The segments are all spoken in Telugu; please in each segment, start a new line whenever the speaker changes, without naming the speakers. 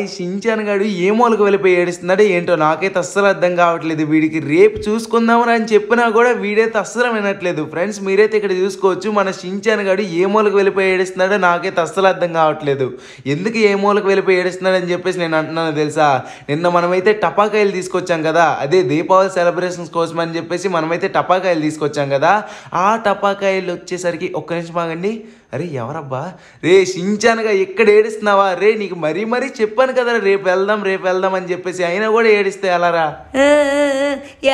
ఈ సించాన్ గడు ఏ మూలకు వెళ్ళిపోయి ఏడుస్తున్నాడో ఏంటో నాకైతే అస్సలు అర్థం కావట్లేదు వీడికి రేపు చూసుకుందామని అని చెప్పినా కూడా వీడైతే అస్సలు వినట్లేదు ఫ్రెండ్స్ మీరైతే ఇక్కడ చూసుకోవచ్చు మన సించాన్ గడు ఏ మూలకు వెళ్ళిపోయి ఏడుస్తున్నాడో నాకైతే అస్సలు అర్థం కావట్లేదు ఎందుకు ఏ మూలకు వెళ్ళిపోయి ఏడుస్తున్నాడు అని చెప్పేసి నేను అంటున్నాను తెలుసా నిన్న మనమైతే టపాకాయలు తీసుకొచ్చాం కదా అదే దీపావళి సెలబ్రేషన్స్ కోసం అని చెప్పేసి మనమైతే టపాకాయలు తీసుకొచ్చాం కదా ఆ టపాకాయలు వచ్చేసరికి ఒక్క నిమిషం ఆగండి అరే ఎవరబ్బా రే సించానుగా ఇక్కడ ఏడుస్తున్నావా రే నీకు మరీ మరీ చెప్పాను కదా రేపు వెళ్దాం రేపు వెళ్దాం అని చెప్పేసి అయినా కూడా ఏడిస్తే ఎలారా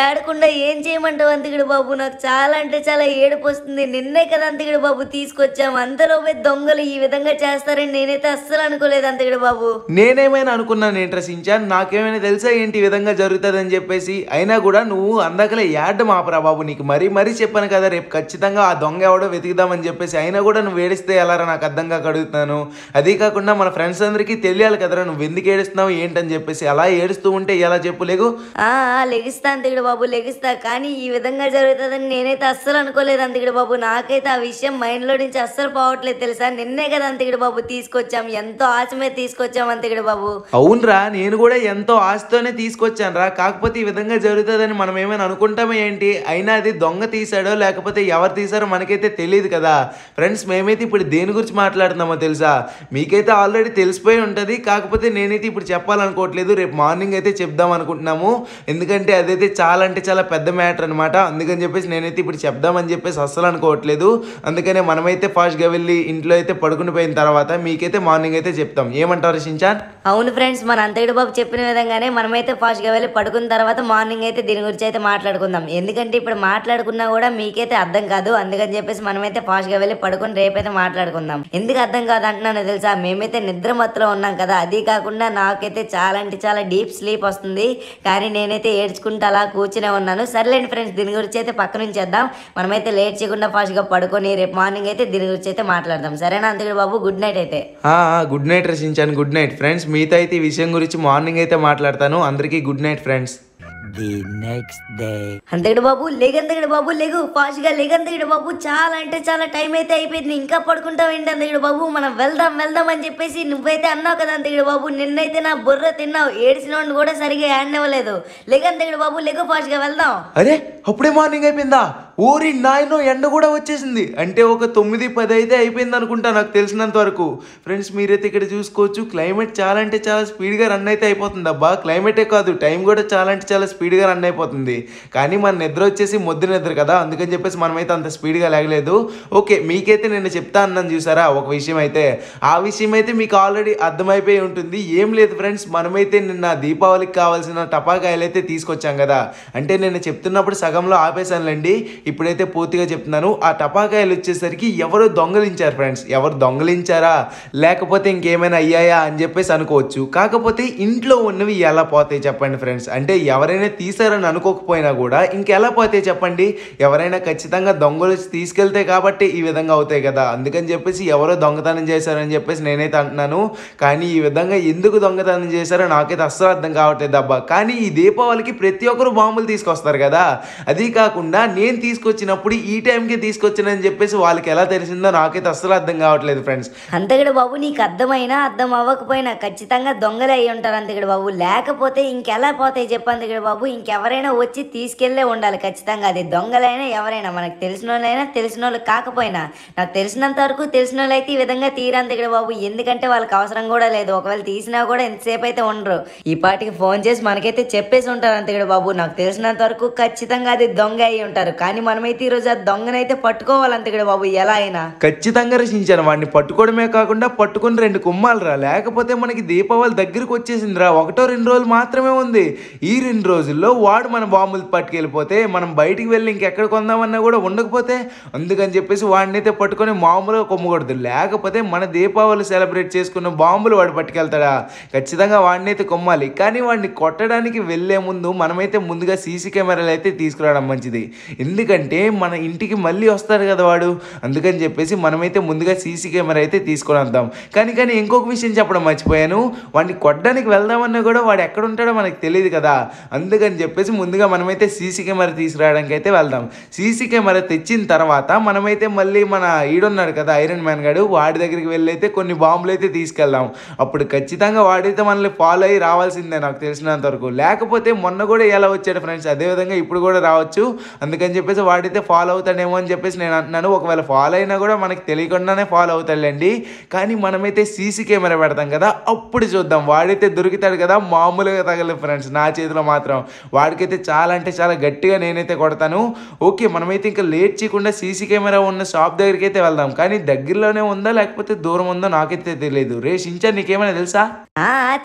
ఏడకుండా ఏం చేయమంటావు అంతకుడు బాబు నాకు చాలా అంటే చాలా ఏడుపు వస్తుంది నిన్నే కదా అంతకుడు బాబు తీసుకొచ్చాం అంతలోపే దొంగలు ఈ విధంగా చేస్తారని నేనైతే అస్సలు అనుకోలేదు అంతకుడు బాబు
నేనేమైనా అనుకున్నాను ఏంట్రా సించాన్ నాకేమైనా తెలుసా ఏంటి ఈ విధంగా జరుగుతుందని చెప్పేసి అయినా కూడా నువ్వు అందకలే యాడ్ మాపరా బాబు నీకు మరీ మరీ చెప్పాను కదా రేపు ఖచ్చితంగా ఆ దొంగ ఎవడో వెతుకుదామని చెప్పేసి అయినా కూడా నువ్వు ఏడిస్తే ఎలా నాకు అర్థం కాక అడుగుతున్నాను అదే కాకుండా మన ఫ్రెండ్స్ అందరికీ తెలియాలి కదరా నువ్వు ఎందుకు ఏడుస్తున్నావు ఏంటని చెప్పేసి అలా ఏడుస్తూ ఉంటే ఎలా చెప్పు
లెగిస్తాను లెగిస్తా అంతకుడు బాబు లెగిస్తా కానీ ఈ విధంగా జరుగుతుందని నేనైతే అస్సలు అనుకోలేదు అంతకుడు బాబు నాకైతే ఆ విషయం మైండ్లో నుంచి అస్సలు పోవట్లేదు తెలుసా నిన్నే కదా అంతకుడు బాబు తీసుకొచ్చాం ఎంతో ఆశ మీద తీసుకొచ్చాం అంతకుడు బాబు
అవునరా నేను కూడా ఎంతో ఆశతోనే తీసుకొచ్చాను రా కాకపోతే ఈ విధంగా జరుగుతుందని మనం ఏమైనా అనుకుంటామే ఏంటి అయినా అది దొంగ తీసాడో లేకపోతే ఎవరు తీసారో మనకైతే తెలియదు కదా ఫ్రెండ్స్ మేమే మనమైతే ఇప్పుడు దేని గురించి మాట్లాడుతున్నామో తెలుసా మీకైతే ఆల్రెడీ తెలిసిపోయి ఉంటుంది కాకపోతే నేనైతే ఇప్పుడు చెప్పాలనుకోవట్లేదు రేపు మార్నింగ్ అయితే చెప్దాం అనుకుంటున్నాము ఎందుకంటే అదైతే చాలా అంటే చాలా పెద్ద మ్యాటర్ అనమాట అందుకని చెప్పేసి నేనైతే ఇప్పుడు చెప్దామని చెప్పేసి అస్సలు అనుకోవట్లేదు అందుకనే మనమైతే ఫాస్ట్గా వెళ్ళి ఇంట్లో అయితే పడుకుని పోయిన తర్వాత మీకైతే మార్నింగ్ అయితే చెప్తాం ఏమంటారు షించాన్
అవును ఫ్రెండ్స్ మన అంతయుడు బాబు చెప్పిన విధంగానే మనమైతే ఫాస్ట్గా వెళ్ళి పడుకున్న తర్వాత మార్నింగ్ అయితే దీని గురించి అయితే మాట్లాడుకుందాం ఎందుకంటే ఇప్పుడు మాట్లాడుకున్నా కూడా మీకైతే అర్థం కాదు అందుకని చెప్పేసి మనమైతే ఫాస్ట్గా వెళ్ళి పడుకుని రేపు అయితే మాట్లాడుకుందాం ఎందుకు అర్థం కాదు తెలుసా మేమైతే నిద్ర మత్తులో ఉన్నాం కదా అది కాకుండా నాకైతే చాలా అంటే చాలా డీప్ స్లీప్ వస్తుంది కానీ నేనైతే ఏడ్చుకుంటూ అలా కూర్చునే ఉన్నాను సర్లేండి ఫ్రెండ్స్ దీని గురించి అయితే పక్క నుంచి వేద్దాం మనమైతే లేట్ చేయకుండా ఫాస్ట్గా పడుకొని రేపు మార్నింగ్ అయితే దీని గురించి అయితే మాట్లాడదాం సరేనా అంతకుడు బాబు గుడ్ నైట్ అయితే
గుడ్ నైట్ రచించాను గుడ్ నైట్ ఫ్రెండ్స్ మీతో అయితే ఈ విషయం గురించి మార్నింగ్ అయితే మాట్లాడతాను అందరికీ good night friends the
next day
అంతగడు బాబు లేగంతగడు బాబు లేగు ఫాస్ట్ గా లేగంతగడు బాబు చాలా అంటే చాలా టైం అయితే అయిపోయింది ఇంకా పడుకుంటా ఏంటి అంతగడు బాబు మనం వెళ్దాం వెళ్దాం అని చెప్పేసి నువ్వైతే అన్నావు కదా అంతగడు బాబు నిన్నైతే నా బుర్ర తిన్నావు ఏడిసిన కూడా సరిగా హ్యాండ్ అవ్వలేదు లేగంతగడు బాబు లేగు ఫాస్ట్ గా వెళ్దాం
అరే అప్పుడే మార్నింగ్ అయిపోయిందా ఊరి నాయనో ఎండ కూడా వచ్చేసింది అంటే ఒక తొమ్మిది పది అయితే అయిపోయింది అనుకుంటా నాకు తెలిసినంత వరకు ఫ్రెండ్స్ మీరైతే ఇక్కడ చూసుకోవచ్చు క్లైమేట్ చాలా అంటే చాలా స్పీడ్గా రన్ అయితే అయిపోతుంది అబ్బా క్లైమేటే కాదు టైం కూడా చాలా అంటే చాలా స్పీడ్గా రన్ అయిపోతుంది కానీ మన నిద్ర వచ్చేసి మొద్దు నిద్ర కదా అందుకని చెప్పేసి మనమైతే అంత స్పీడ్గా లేగలేదు ఓకే మీకైతే నేను చెప్తా అన్నాను చూసారా ఒక విషయం అయితే ఆ విషయం అయితే మీకు ఆల్రెడీ అర్థమైపోయి ఉంటుంది ఏం లేదు ఫ్రెండ్స్ మనమైతే నిన్న దీపావళికి కావాల్సిన టపాకాయలు అయితే తీసుకొచ్చాం కదా అంటే నేను చెప్తున్నప్పుడు సగంలో ఆపేశానులేండి ఇప్పుడైతే పూర్తిగా చెప్తున్నాను ఆ టపాకాయలు వచ్చేసరికి ఎవరో దొంగలించారు ఫ్రెండ్స్ ఎవరు దొంగలించారా లేకపోతే ఇంకేమైనా అయ్యాయా అని చెప్పేసి అనుకోవచ్చు కాకపోతే ఇంట్లో ఉన్నవి ఎలా పోతాయి చెప్పండి ఫ్రెండ్స్ అంటే ఎవరైనా తీసారని అనుకోకపోయినా కూడా ఇంకెలా పోతాయి చెప్పండి ఎవరైనా ఖచ్చితంగా దొంగలు తీసుకెళ్తే కాబట్టి ఈ విధంగా అవుతాయి కదా అందుకని చెప్పేసి ఎవరో దొంగతనం చేశారని చెప్పేసి నేనైతే అంటున్నాను కానీ ఈ విధంగా ఎందుకు దొంగతనం చేశారో నాకైతే అస్సలు అర్థం కావట్లేదు అబ్బా కానీ ఈ దీపావళికి ప్రతి ఒక్కరు బాంబులు తీసుకొస్తారు కదా అది కాకుండా నేను తీసుకొచ్చినప్పుడు ఈ టైంకి తీసుకొచ్చానని చెప్పేసి వాళ్ళకి ఎలా తెలిసిందో నాకైతే అస్సలు అర్థం కావట్లేదు ఫ్రెండ్స్
అంతగడ బాబు నీకు అర్థమైనా అర్థం అవ్వకపోయినా ఖచ్చితంగా దొంగలు అయి ఉంటారు అంతగడ బాబు లేకపోతే ఇంకెలా పోతాయి చెప్పు అంతగడ బాబు ఇంకెవరైనా వచ్చి తీసుకెళ్లే ఉండాలి ఖచ్చితంగా అది దొంగలైనా ఎవరైనా మనకు తెలిసిన వాళ్ళైనా తెలిసిన వాళ్ళు కాకపోయినా నాకు తెలిసినంత వరకు తెలిసిన వాళ్ళైతే ఈ విధంగా తీరాను బాబు ఎందుకంటే వాళ్ళకి అవసరం కూడా లేదు ఒకవేళ తీసినా కూడా ఎంతసేపు అయితే ఉండరు ఈ పాటికి ఫోన్ చేసి మనకైతే చెప్పేసి ఉంటారు అంత బాబు నాకు తెలిసినంత వరకు ఖచ్చితంగా అది దొంగ అయి ఉంటారు కానీ మనమైతే ఈరోజు ఆ దొంగనైతే పట్టుకోవాలంత ఇక్కడ బాబు ఎలా అయినా
ఖచ్చితంగా రచించాను వాడిని పట్టుకోవడమే కాకుండా పట్టుకుని రెండు రా లేకపోతే మనకి దీపావళి దగ్గరికి వచ్చేసిందిరా ఒకటో రెండు రోజులు మాత్రమే ఉంది ఈ రెండు రోజుల్లో వాడు మన బాంబులు పట్టుకెళ్ళిపోతే మనం బయటికి వెళ్ళి ఇంకెక్కడ కొందామన్నా కూడా ఉండకపోతే అందుకని చెప్పేసి వాడిని అయితే పట్టుకొని మామూలుగా కొమ్మకూడదు లేకపోతే మన దీపావళి సెలబ్రేట్ చేసుకున్న బాంబులు వాడు పట్టుకెళ్తాడా ఖచ్చితంగా వాడిని అయితే కొమ్మాలి కానీ వాడిని కొట్టడానికి వెళ్ళే ముందు మనమైతే ముందుగా సీసీ కెమెరాలు అయితే తీసుకురావడం మంచిది ఎందుకంటే ఎందుకంటే మన ఇంటికి మళ్ళీ వస్తారు కదా వాడు అందుకని చెప్పేసి మనమైతే ముందుగా సీసీ కెమెరా అయితే తీసుకొని వద్దాం కానీ కానీ ఇంకొక విషయం చెప్పడం మర్చిపోయాను వాడిని కొట్టడానికి వెళ్దామన్నా కూడా వాడు ఎక్కడ ఉంటాడో మనకు తెలియదు కదా అందుకని చెప్పేసి ముందుగా మనమైతే సీసీ కెమెరా తీసుకురావడానికి అయితే వెళ్దాం సీసీ కెమెరా తెచ్చిన తర్వాత మనమైతే మళ్ళీ మన ఈడున్నాడు కదా ఐరన్ మ్యాన్ గాడు వాడి దగ్గరికి వెళ్ళైతే కొన్ని బాంబులు అయితే తీసుకెళ్దాం అప్పుడు ఖచ్చితంగా వాడైతే మనల్ని ఫాలో అయ్యి రావాల్సిందే నాకు తెలిసినంత వరకు లేకపోతే మొన్న కూడా ఎలా వచ్చాడు ఫ్రెండ్స్ అదేవిధంగా ఇప్పుడు కూడా రావచ్చు అందుకని చెప్పేసి వాడితే ఫాలో అవుతాడేమో అని చెప్పేసి నేను అంటున్నాను ఒకవేళ ఫాలో అయినా కూడా మనకి తెలియకుండానే ఫాలో అవుతాడులేండి కానీ మనమైతే సీసీ కెమెరా పెడతాం కదా అప్పుడు చూద్దాం వాడైతే దొరికితాడు కదా మామూలుగా తగలేదు ఫ్రెండ్స్ నా చేతిలో మాత్రం వాడికైతే చాలా అంటే చాలా గట్టిగా నేనైతే కొడతాను ఓకే మనమైతే ఇంకా లేట్ చేయకుండా సీసీ కెమెరా ఉన్న షాప్ దగ్గరికి అయితే వెళ్దాం కానీ దగ్గరలోనే ఉందా లేకపోతే దూరం ఉందో నాకైతే తెలియదు రే నీకేమైనా తెలుసా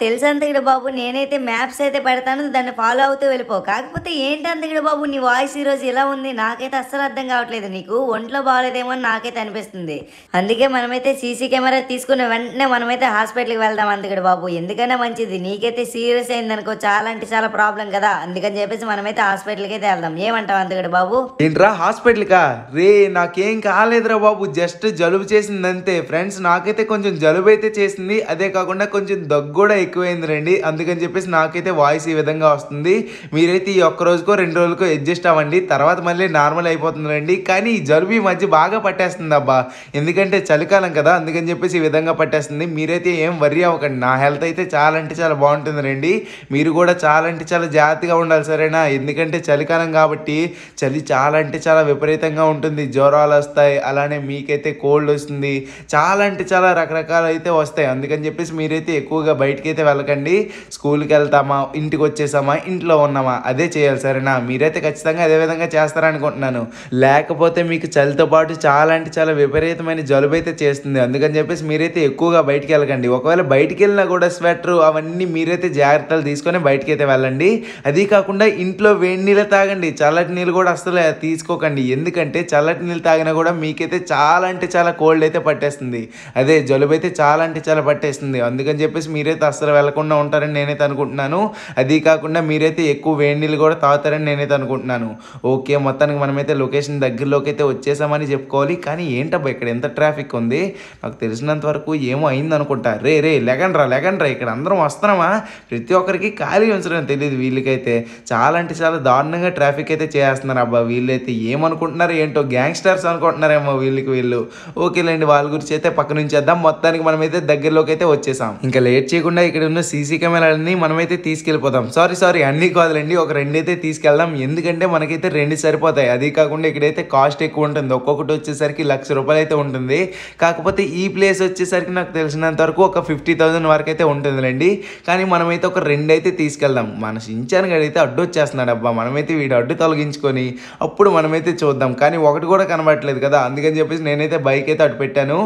తెలుసా అంతగిడ బాబు నేనైతే మ్యాప్స్ అయితే పెడతాను దాన్ని ఫాలో అవుతూ వెళ్ళిపో కాకపోతే ఏంటి అంతగిడ బాబు నీ వాయిస్ ఈరోజు ఇలా ఉంది నా నాకైతే అస్సలు అర్థం కావట్లేదు నీకు ఒంట్లో బాగాలేదేమో అని నాకైతే అనిపిస్తుంది అందుకే మనమైతే సీసీ కెమెరా తీసుకున్న వెంటనే మనమైతే హాస్పిటల్కి వెళ్దాం అందుకడు బాబు ఎందుకన్నా మంచిది నీకైతే సీరియస్ అయిందనుకో చాలా అంటే చాలా ప్రాబ్లం కదా అందుకని చెప్పేసి మనమైతే హాస్పిటల్కి అయితే వెళ్దాం ఏమంటాం అందుకడు బాబు
ఏంట్రా హాస్పిటల్కా రే నాకేం కాలేదురా బాబు జస్ట్ జలుబు చేసింది అంతే ఫ్రెండ్స్ నాకైతే కొంచెం జలుబు అయితే చేసింది అదే కాకుండా కొంచెం దగ్గు కూడా ఎక్కువైంది రండి అందుకని చెప్పేసి నాకైతే వాయిస్ ఈ విధంగా వస్తుంది మీరైతే ఈ ఒక్క రోజుకో రెండు రోజులకో అడ్జస్ట్ అవ్వండి తర్వాత మళ్ళీ నార్మల్ అయిపోతుందండి కానీ ఈ జలుబు ఈ మధ్య బాగా పట్టేస్తుంది అబ్బా ఎందుకంటే చలికాలం కదా అందుకని చెప్పేసి ఈ విధంగా పట్టేస్తుంది మీరైతే ఏం వర్రీ అవ్వకండి నా హెల్త్ అయితే చాలా అంటే చాలా బాగుంటుందండి మీరు కూడా చాలా అంటే చాలా జాగ్రత్తగా ఉండాలి సరేనా ఎందుకంటే చలికాలం కాబట్టి చలి చాలా అంటే చాలా విపరీతంగా ఉంటుంది జ్వరాలు వస్తాయి అలానే మీకైతే కోల్డ్ వస్తుంది చాలా అంటే చాలా రకరకాలు అయితే వస్తాయి అందుకని చెప్పేసి మీరైతే ఎక్కువగా బయటికి అయితే వెళ్ళకండి స్కూల్కి వెళ్తామా ఇంటికి వచ్చేసామా ఇంట్లో ఉన్నామా అదే చేయాలి సరేనా మీరైతే ఖచ్చితంగా అదే విధంగా చేస్తారనుకో అనుకుంటున్నాను లేకపోతే మీకు చలితో పాటు చాలా అంటే చాలా విపరీతమైన జలుబు అయితే చేస్తుంది అందుకని చెప్పేసి మీరైతే ఎక్కువగా బయటికి వెళ్ళకండి ఒకవేళ బయటికి వెళ్ళినా కూడా స్వెటర్ అవన్నీ మీరైతే జాగ్రత్తలు తీసుకొని బయటికి అయితే వెళ్ళండి అది కాకుండా ఇంట్లో వేడి నీళ్ళు తాగండి చల్లటి నీళ్ళు కూడా అసలు తీసుకోకండి ఎందుకంటే చల్లటి నీళ్ళు తాగినా కూడా మీకైతే చాలా అంటే చాలా కోల్డ్ అయితే పట్టేస్తుంది అదే జలుబు అయితే చాలా అంటే చాలా పట్టేస్తుంది అందుకని చెప్పేసి మీరైతే అస్సలు వెళ్లకుండా ఉంటారని నేనైతే అనుకుంటున్నాను అది కాకుండా మీరైతే ఎక్కువ వేడి నీళ్ళు కూడా తాగుతారని నేనైతే అనుకుంటున్నాను ఓకే మొత్తం ప్రస్తుతానికి మనమైతే లొకేషన్ దగ్గరలోకి అయితే వచ్చేసామని చెప్పుకోవాలి కానీ ఏంటబ్బా ఇక్కడ ఎంత ట్రాఫిక్ ఉంది నాకు తెలిసినంత వరకు ఏమో అయింది అనుకుంటా రే రే లెగండ్రా లెగండ్రా ఇక్కడ అందరం వస్తున్నామా ప్రతి ఒక్కరికి ఖాళీ ఉంచడం తెలియదు వీళ్ళకైతే చాలా అంటే చాలా దారుణంగా ట్రాఫిక్ అయితే చేస్తున్నారు అబ్బా వీళ్ళైతే ఏమనుకుంటున్నారు ఏంటో గ్యాంగ్స్టర్స్ అనుకుంటున్నారేమో వీళ్ళకి వీళ్ళు ఓకేలేండి వాళ్ళ గురించి అయితే పక్క నుంచి వద్దాం మొత్తానికి మనమైతే దగ్గరలోకి అయితే వచ్చేసాం ఇంకా లేట్ చేయకుండా ఇక్కడ ఉన్న సీసీ కెమెరాలన్నీ మనమైతే తీసుకెళ్ళిపోతాం సారీ సారీ అన్ని కాదులండి ఒక రెండైతే తీసుకెళ్దాం ఎందుకంటే మనకైతే రెండు సరిపోతాయి పడతాయి అది కాకుండా ఇక్కడైతే కాస్ట్ ఎక్కువ ఉంటుంది ఒక్కొక్కటి వచ్చేసరికి లక్ష రూపాయలు అయితే ఉంటుంది కాకపోతే ఈ ప్లేస్ వచ్చేసరికి నాకు తెలిసినంత వరకు ఒక ఫిఫ్టీ థౌసండ్ వరకు అయితే ఉంటుందిలేండి కానీ మనమైతే ఒక రెండు అయితే తీసుకెళ్దాం మన సించానికి అడిగితే అడ్డు వచ్చేస్తున్నాడు అబ్బా మనమైతే వీడు అడ్డు తొలగించుకొని అప్పుడు మనమైతే చూద్దాం కానీ ఒకటి కూడా కనబడట్లేదు కదా అందుకని చెప్పేసి నేనైతే బైక్ అయితే అటు పెట్టాను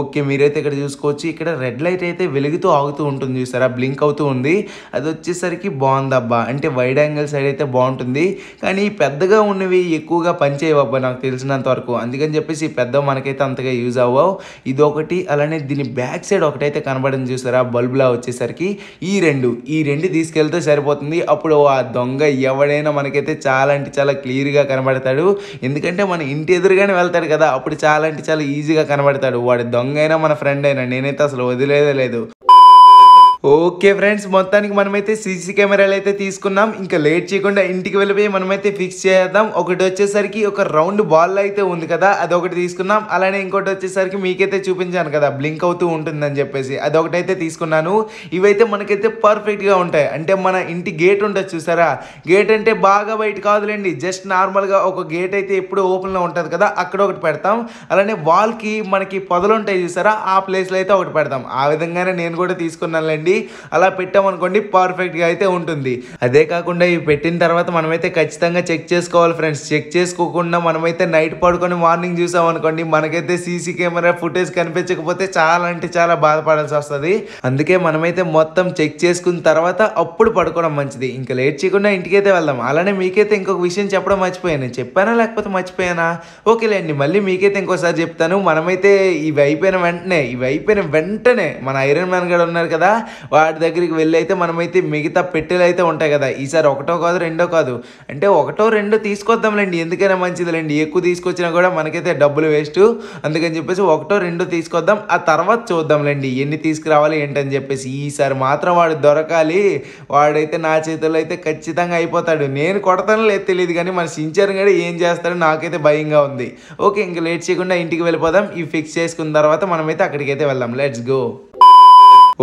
ఓకే మీరైతే ఇక్కడ చూసుకోవచ్చు ఇక్కడ రెడ్ లైట్ అయితే వెలుగుతూ ఆగుతూ ఉంటుంది చూసారా బ్లింక్ అవుతూ ఉంది అది వచ్చేసరికి బాగుంది అబ్బా అంటే వైడ్ యాంగిల్ సైడ్ అయితే బాగుంటుంది కానీ పెద్దగా ఉన్నవి ఎక్కువగా పని చేయవబ్బ నాకు తెలిసినంత వరకు అందుకని చెప్పేసి పెద్ద మనకైతే అంతగా యూజ్ అవ్వవు ఒకటి అలానే దీని బ్యాక్ సైడ్ ఒకటైతే కనబడింది చూసారా బల్బులా వచ్చేసరికి ఈ రెండు ఈ రెండు తీసుకెళ్తే సరిపోతుంది అప్పుడు ఆ దొంగ ఎవడైనా మనకైతే చాలా అంటే చాలా క్లియర్గా కనబడతాడు ఎందుకంటే మన ఇంటి ఎదురుగానే వెళ్తాడు కదా అప్పుడు చాలా అంటే చాలా ఈజీగా కనబడతాడు వాడి దొంగ అయినా మన ఫ్రెండ్ అయినా నేనైతే అసలు వదిలేదే లేదు ఓకే ఫ్రెండ్స్ మొత్తానికి మనమైతే సీసీ కెమెరాలు అయితే తీసుకున్నాం ఇంకా లేట్ చేయకుండా ఇంటికి వెళ్ళిపోయి మనమైతే ఫిక్స్ చేద్దాం ఒకటి వచ్చేసరికి ఒక రౌండ్ బాల్ అయితే ఉంది కదా అదొకటి తీసుకున్నాం అలానే ఇంకోటి వచ్చేసరికి మీకైతే చూపించాను కదా బ్లింక్ అవుతూ ఉంటుందని చెప్పేసి అదొకటి అయితే తీసుకున్నాను ఇవైతే మనకైతే పర్ఫెక్ట్గా ఉంటాయి అంటే మన ఇంటి గేట్ ఉండొచ్చు చూసారా గేట్ అంటే బాగా బయట కాదులేండి జస్ట్ నార్మల్గా ఒక గేట్ అయితే ఎప్పుడు ఓపెన్లో ఉంటుంది కదా అక్కడ ఒకటి పెడతాం అలానే వాల్కి మనకి పొదలు ఉంటాయి చూసారా ఆ ప్లేస్లో అయితే ఒకటి పెడతాం ఆ విధంగానే నేను కూడా తీసుకున్నానులేండి ఇది అలా పెట్టామనుకోండి పర్ఫెక్ట్గా అయితే ఉంటుంది అదే కాకుండా ఇవి పెట్టిన తర్వాత మనమైతే ఖచ్చితంగా చెక్ చేసుకోవాలి ఫ్రెండ్స్ చెక్ చేసుకోకుండా మనమైతే నైట్ పడుకొని మార్నింగ్ చూసామనుకోండి మనకైతే సీసీ కెమెరా ఫుటేజ్ కనిపించకపోతే చాలా అంటే చాలా బాధపడాల్సి వస్తుంది అందుకే మనమైతే మొత్తం చెక్ చేసుకున్న తర్వాత అప్పుడు పడుకోవడం మంచిది ఇంకా లేట్ చేయకుండా ఇంటికైతే వెళ్దాం అలానే మీకైతే ఇంకొక విషయం చెప్పడం మర్చిపోయాను చెప్పానా లేకపోతే మర్చిపోయానా ఓకేలేండి మళ్ళీ మీకైతే ఇంకోసారి చెప్తాను మనమైతే ఇవి అయిపోయిన వెంటనే ఇవి అయిపోయిన వెంటనే మన ఐరన్ మ్యాన్ గారు ఉన్నారు కదా వాటి దగ్గరికి వెళ్ళి అయితే మనమైతే మిగతా పెట్టెలు అయితే ఉంటాయి కదా ఈసారి ఒకటో కాదు రెండో కాదు అంటే ఒకటో రెండో తీసుకొద్దాంలేండి ఎందుకైనా మంచిదిలేండి ఎక్కువ తీసుకొచ్చినా కూడా మనకైతే డబ్బులు వేస్ట్ అందుకని చెప్పేసి ఒకటో రెండో తీసుకొద్దాం ఆ తర్వాత చూద్దాంలేండి ఎన్ని తీసుకురావాలి ఏంటని చెప్పేసి ఈసారి మాత్రం వాడు దొరకాలి వాడైతే నా చేతుల్లో అయితే ఖచ్చితంగా అయిపోతాడు నేను కొడతాను లేదు తెలియదు కానీ మన సించర్ గడి ఏం చేస్తాడో నాకైతే భయంగా ఉంది ఓకే ఇంక లేట్ చేయకుండా ఇంటికి వెళ్ళిపోదాం ఇవి ఫిక్స్ చేసుకున్న తర్వాత మనమైతే అక్కడికైతే వెళ్దాం లెట్స్ గో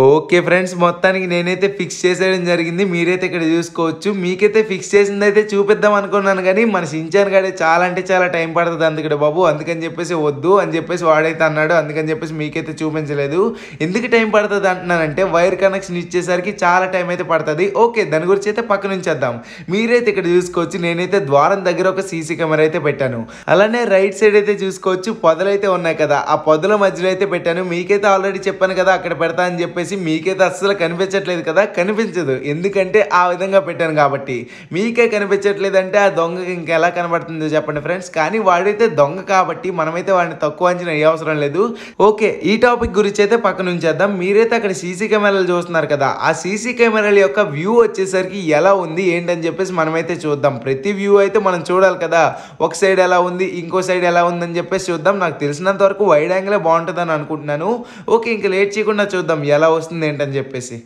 ఓకే ఫ్రెండ్స్ మొత్తానికి నేనైతే ఫిక్స్ చేసేయడం జరిగింది మీరైతే ఇక్కడ చూసుకోవచ్చు మీకైతే ఫిక్స్ చేసింది అయితే చూపిద్దాం అనుకున్నాను కానీ మన సించాన్ గడే చాలా అంటే చాలా టైం పడుతుంది అందుకడే బాబు అందుకని చెప్పేసి వద్దు అని చెప్పేసి వాడైతే అన్నాడు అందుకని చెప్పేసి మీకైతే చూపించలేదు ఎందుకు టైం పడుతుంది అంటున్నానంటే వైర్ కనెక్షన్ ఇచ్చేసరికి చాలా టైం అయితే పడుతుంది ఓకే దాని గురించి అయితే పక్క నుంచి వద్దాం మీరైతే ఇక్కడ చూసుకోవచ్చు నేనైతే ద్వారం దగ్గర ఒక సీసీ కెమెరా అయితే పెట్టాను అలానే రైట్ సైడ్ అయితే చూసుకోవచ్చు పొదలైతే ఉన్నాయి కదా ఆ పొదల మధ్యలో అయితే పెట్టాను మీకైతే ఆల్రెడీ చెప్పాను కదా అక్కడ పెడతా అని చెప్పేసి అనేసి మీకైతే అస్సలు కనిపించట్లేదు కదా కనిపించదు ఎందుకంటే ఆ విధంగా పెట్టాను కాబట్టి మీకే కనిపించట్లేదు అంటే ఆ దొంగకి ఇంకెలా కనబడుతుందో చెప్పండి ఫ్రెండ్స్ కానీ వాడైతే దొంగ కాబట్టి మనమైతే వాడిని తక్కువ అంచిన ఏ అవసరం లేదు ఓకే ఈ టాపిక్ గురించి అయితే పక్కన చేద్దాం మీరైతే అక్కడ సీసీ కెమెరాలు చూస్తున్నారు కదా ఆ సీసీ కెమెరాల యొక్క వ్యూ వచ్చేసరికి ఎలా ఉంది ఏంటని చెప్పేసి మనమైతే చూద్దాం ప్రతి వ్యూ అయితే మనం చూడాలి కదా ఒక సైడ్ ఎలా ఉంది ఇంకో సైడ్ ఎలా ఉంది అని చెప్పేసి చూద్దాం నాకు తెలిసినంత వరకు వైడ్ యాంగిలే బాగుంటుంది అనుకుంటున్నాను ఓకే ఇంకా లేట్ చేయకుండా చూద్దాం ఎలా వస్తుంది ఏంటని చెప్పేసి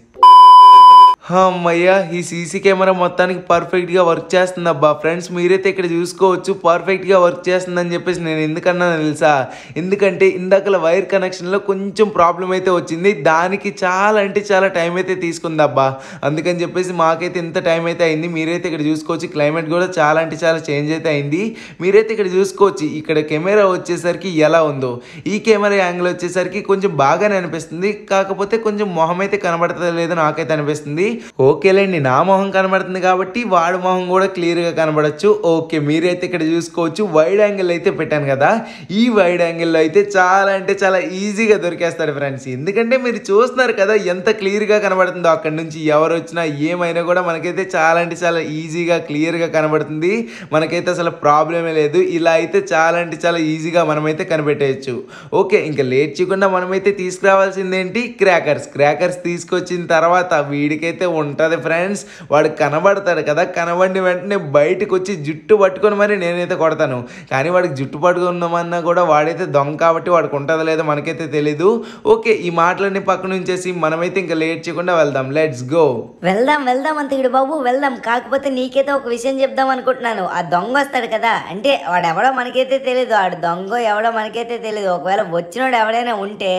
అమ్మయ్యా ఈ సీసీ కెమెరా మొత్తానికి పర్ఫెక్ట్గా వర్క్ చేస్తుంది అబ్బా ఫ్రెండ్స్ మీరైతే ఇక్కడ చూసుకోవచ్చు పర్ఫెక్ట్గా వర్క్ చేస్తుందని చెప్పేసి నేను ఎందుకన్నా తెలుసా ఎందుకంటే ఇందాకల వైర్ కనెక్షన్లో కొంచెం ప్రాబ్లం అయితే వచ్చింది దానికి చాలా అంటే చాలా టైం అయితే తీసుకుంది అబ్బా అందుకని చెప్పేసి మాకైతే ఇంత టైం అయితే అయింది మీరైతే ఇక్కడ చూసుకోవచ్చు క్లైమేట్ కూడా చాలా అంటే చాలా చేంజ్ అయితే అయింది మీరైతే ఇక్కడ చూసుకోవచ్చు ఇక్కడ కెమెరా వచ్చేసరికి ఎలా ఉందో ఈ కెమెరా యాంగిల్ వచ్చేసరికి కొంచెం బాగానే అనిపిస్తుంది కాకపోతే కొంచెం మొహం అయితే కనబడతలేదో నాకైతే అనిపిస్తుంది ఓకేలేండి నా మొహం కనబడుతుంది కాబట్టి వాడి మొహం కూడా క్లియర్గా కనబడచ్చు ఓకే మీరైతే ఇక్కడ చూసుకోవచ్చు వైడ్ యాంగిల్ అయితే పెట్టాను కదా ఈ వైడ్ యాంగిల్లో అయితే చాలా అంటే చాలా ఈజీగా దొరికేస్తారు ఫ్రెండ్స్ ఎందుకంటే మీరు చూస్తున్నారు కదా ఎంత క్లియర్గా కనబడుతుందో అక్కడ నుంచి ఎవరు వచ్చినా ఏమైనా కూడా మనకైతే చాలా అంటే చాలా ఈజీగా క్లియర్గా కనబడుతుంది మనకైతే అసలు ప్రాబ్లమే లేదు ఇలా అయితే చాలా అంటే చాలా ఈజీగా మనమైతే కనిపెట్టేయచ్చు ఓకే ఇంకా లేట్ చేయకుండా మనమైతే తీసుకురావాల్సిందేంటి క్రాకర్స్ క్రాకర్స్ తీసుకొచ్చిన తర్వాత వీడికైతే అయితే ఉంటుంది ఫ్రెండ్స్ వాడు కనబడతాడు కదా కనబడిన వెంటనే బయటకు వచ్చి జుట్టు పట్టుకొని మరి నేనైతే కొడతాను కానీ వాడికి జుట్టు పట్టుకున్నామన్నా కూడా వాడైతే దొంగ కాబట్టి వాడికి ఉంటుందో లేదో మనకైతే తెలీదు ఓకే ఈ మాటలన్నీ పక్క నుంచేసి మనమైతే ఇంకా లేట్ చేయకుండా వెళ్దాం లెట్స్ గో
వెళ్దాం వెళ్దాం అంతకుడు బాబు వెళ్దాం కాకపోతే నీకైతే ఒక విషయం చెప్దాం అనుకుంటున్నాను ఆ దొంగ వస్తాడు కదా అంటే వాడు ఎవడో మనకైతే తెలియదు వాడు దొంగ ఎవడో మనకైతే తెలియదు ఒకవేళ వచ్చినోడు ఎవడైనా ఉంటే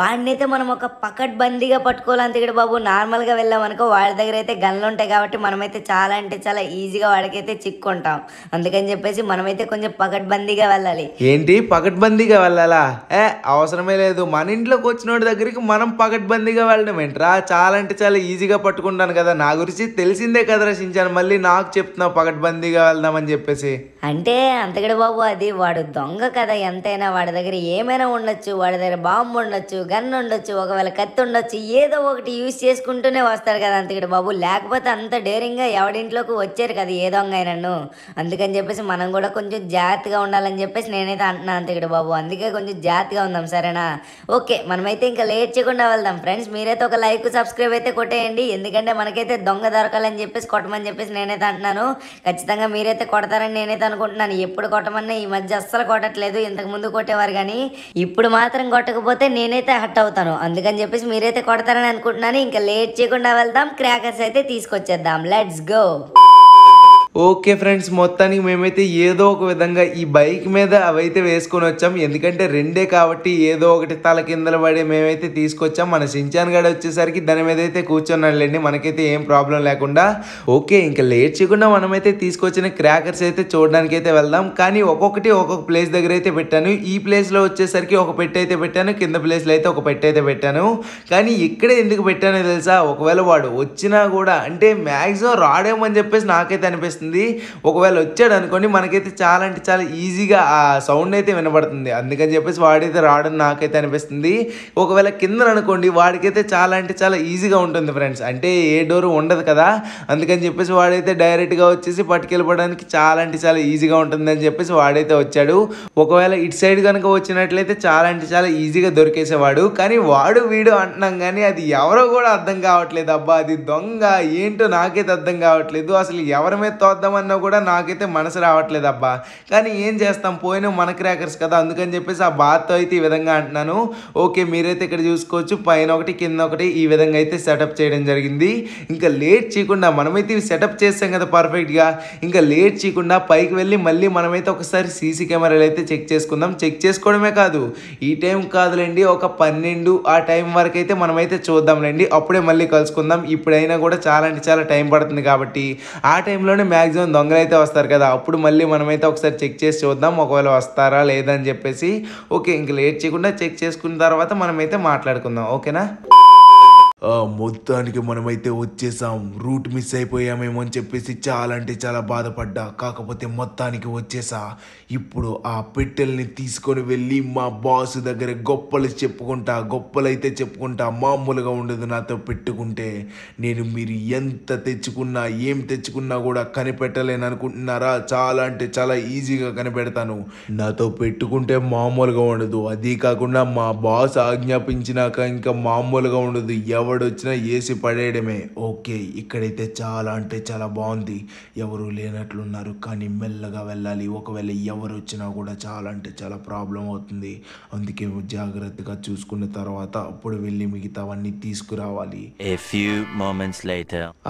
వాడినైతే మనం ఒక పకడ్బందీగా పట్టుకోవాలి అంతకుడు బాబు నార్మల్గా అనుకో వాడి దగ్గర అయితే గన్లు ఉంటాయి కాబట్టి మనమైతే చాలా అంటే చాలా ఈజీగా వాడికైతే చిక్కుంటాం అందుకని చెప్పేసి మనమైతే కొంచెం పకడ్బందీగా వెళ్ళాలి
ఏంటి పకడ్బందీగా వెళ్ళాలా ఏ అవసరమే లేదు మన ఇంట్లోకి వచ్చిన దగ్గరికి మనం పకడ్బందీగా వెళ్ళడం ఏంట్రా చాలా అంటే చాలా ఈజీగా పట్టుకుంటాను కదా నా గురించి తెలిసిందే కదరా సించాను మళ్ళీ నాకు చెప్తున్నావు పకడ్బందీగా వెళ్దామని చెప్పేసి అంటే
అంతగడ బాబు అది వాడు దొంగ కదా ఎంతైనా వాడి దగ్గర ఏమైనా ఉండొచ్చు వాడి దగ్గర బాంబు ఉండొచ్చు గన్ ఉండొచ్చు ఒకవేళ కత్తి ఉండొచ్చు ఏదో ఒకటి యూజ్ చేసుకుంటూనే వస్తాడు కదా అంతగడ బాబు లేకపోతే అంత డేరింగ్గా ఎవడింట్లోకి వచ్చారు కదా ఏ దొంగ అయినను అందుకని చెప్పేసి మనం కూడా కొంచెం జాగ్రత్తగా ఉండాలని చెప్పేసి నేనైతే అంటున్నాను అంతగడ బాబు అందుకే కొంచెం జాగ్రత్తగా ఉందాం సరేనా ఓకే మనమైతే ఇంకా లేట్ చేయకుండా వెళ్దాం ఫ్రెండ్స్ మీరైతే ఒక లైక్ సబ్స్క్రైబ్ అయితే కొట్టేయండి ఎందుకంటే మనకైతే దొంగ దొరకాలని చెప్పేసి కొట్టమని చెప్పేసి నేనైతే అంటున్నాను ఖచ్చితంగా మీరైతే కొడతారని నేనైతే అనుకుంటున్నాను ఎప్పుడు కొట్టమన్నా ఈ మధ్య అస్సలు కొట్టట్లేదు ఇంతకు ముందు కొట్టేవారు కానీ ఇప్పుడు మాత్రం కొట్టకపోతే నేనైతే హట్ అవుతాను అందుకని చెప్పేసి మీరైతే కొడతారని అనుకుంటున్నాను ఇంకా లేట్ చేయకుండా వెళ్దాం క్రాకర్స్ అయితే తీసుకొచ్చేద్దాం లెట్స్ గో
ఓకే ఫ్రెండ్స్ మొత్తానికి మేమైతే ఏదో ఒక విధంగా ఈ బైక్ మీద అవైతే వేసుకొని వచ్చాం ఎందుకంటే రెండే కాబట్టి ఏదో ఒకటి తల కిందలు పడి మేమైతే తీసుకొచ్చాం మన సించాన్ గడ వచ్చేసరికి దాని మీద అయితే కూర్చున్నాడులేండి మనకైతే ఏం ప్రాబ్లం లేకుండా ఓకే ఇంకా లేట్ చేయకుండా మనమైతే తీసుకొచ్చిన క్రాకర్స్ అయితే చూడడానికి అయితే వెళ్దాం కానీ ఒక్కొక్కటి ఒక్కొక్క ప్లేస్ దగ్గర అయితే పెట్టాను ఈ ప్లేస్లో వచ్చేసరికి ఒక పెట్టి అయితే పెట్టాను కింద ప్లేస్లో అయితే ఒక పెట్టి అయితే పెట్టాను కానీ ఇక్కడే ఎందుకు పెట్టానో తెలుసా ఒకవేళ వాడు వచ్చినా కూడా అంటే మ్యాక్సిమం రాడేమని చెప్పేసి నాకైతే అనిపిస్తుంది వచ్చేస్తుంది ఒకవేళ వచ్చాడు అనుకోండి మనకైతే చాలా అంటే చాలా ఈజీగా ఆ సౌండ్ అయితే వినబడుతుంది అందుకని చెప్పేసి వాడైతే రాడని నాకైతే అనిపిస్తుంది ఒకవేళ కింద అనుకోండి వాడికైతే చాలా అంటే చాలా ఈజీగా ఉంటుంది ఫ్రెండ్స్ అంటే ఏ డోర్ ఉండదు కదా అందుకని చెప్పేసి వాడైతే డైరెక్ట్గా వచ్చేసి పట్టుకెళ్ళిపోవడానికి చాలా అంటే చాలా ఈజీగా ఉంటుందని చెప్పేసి వాడైతే వచ్చాడు ఒకవేళ ఇటు సైడ్ కనుక వచ్చినట్లయితే చాలా అంటే చాలా ఈజీగా దొరికేసేవాడు కానీ వాడు వీడు అంటున్నాం కానీ అది ఎవరో కూడా అర్థం కావట్లేదు అబ్బా అది దొంగ ఏంటో నాకైతే అర్థం కావట్లేదు అసలు ఎవరి మీద వద్దామన్నా కూడా నాకైతే మనసు రావట్లేదు అబ్బా కానీ ఏం చేస్తాం పోయిన మన క్రాకర్స్ కదా అందుకని చెప్పేసి ఆ బాత్తో అయితే ఈ విధంగా అంటున్నాను ఓకే మీరైతే ఇక్కడ చూసుకోవచ్చు పైన ఒకటి కింద ఒకటి ఈ విధంగా అయితే సెటప్ చేయడం జరిగింది ఇంకా లేట్ చేయకుండా మనమైతే ఇవి సెటప్ చేస్తాం కదా పర్ఫెక్ట్గా ఇంకా లేట్ చేయకుండా పైకి వెళ్ళి మళ్ళీ మనమైతే ఒకసారి సీసీ కెమెరాలు అయితే చెక్ చేసుకుందాం చెక్ చేసుకోవడమే కాదు ఈ టైం కాదులేండి ఒక పన్నెండు ఆ టైం వరకు అయితే మనమైతే చూద్దాంలేండి అప్పుడే మళ్ళీ కలుసుకుందాం ఇప్పుడైనా కూడా చాలా అంటే చాలా టైం పడుతుంది కాబట్టి ఆ టైంలోనే మ్యాక్సిమం దొంగలైతే వస్తారు కదా అప్పుడు మళ్ళీ మనమైతే ఒకసారి చెక్ చేసి చూద్దాం ఒకవేళ వస్తారా లేదని చెప్పేసి ఓకే ఇంక లేట్ చేయకుండా చెక్ చేసుకున్న తర్వాత మనమైతే మాట్లాడుకుందాం ఓకేనా మొత్తానికి మనమైతే
వచ్చేసాం రూట్ మిస్ అయిపోయామేమో అని చెప్పేసి చాలా అంటే చాలా బాధపడ్డా కాకపోతే మొత్తానికి వచ్చేసా ఇప్పుడు ఆ పెట్టెల్ని తీసుకొని వెళ్ళి మా బాస్ దగ్గర గొప్పలు చెప్పుకుంటా గొప్పలైతే చెప్పుకుంటా మామూలుగా ఉండదు నాతో పెట్టుకుంటే నేను మీరు ఎంత తెచ్చుకున్నా ఏం తెచ్చుకున్నా కూడా కనిపెట్టలేను అనుకుంటున్నారా చాలా అంటే చాలా ఈజీగా కనిపెడతాను నాతో పెట్టుకుంటే మామూలుగా ఉండదు అదీ కాకుండా మా బాస్ ఆజ్ఞాపించినాక ఇంకా మామూలుగా ఉండదు ఎవరు వచ్చినా ఏసి పడేయడమే ఓకే ఇక్కడైతే చాలా అంటే చాలా బాగుంది ఎవరు లేనట్లున్నారు కానీ మెల్లగా వెళ్ళాలి ఒకవేళ ఎవరు వచ్చినా కూడా చాలా అంటే చాలా ప్రాబ్లం అవుతుంది అందుకే జాగ్రత్తగా చూసుకున్న తర్వాత అప్పుడు వెళ్ళి మిగతావన్నీ తీసుకురావాలి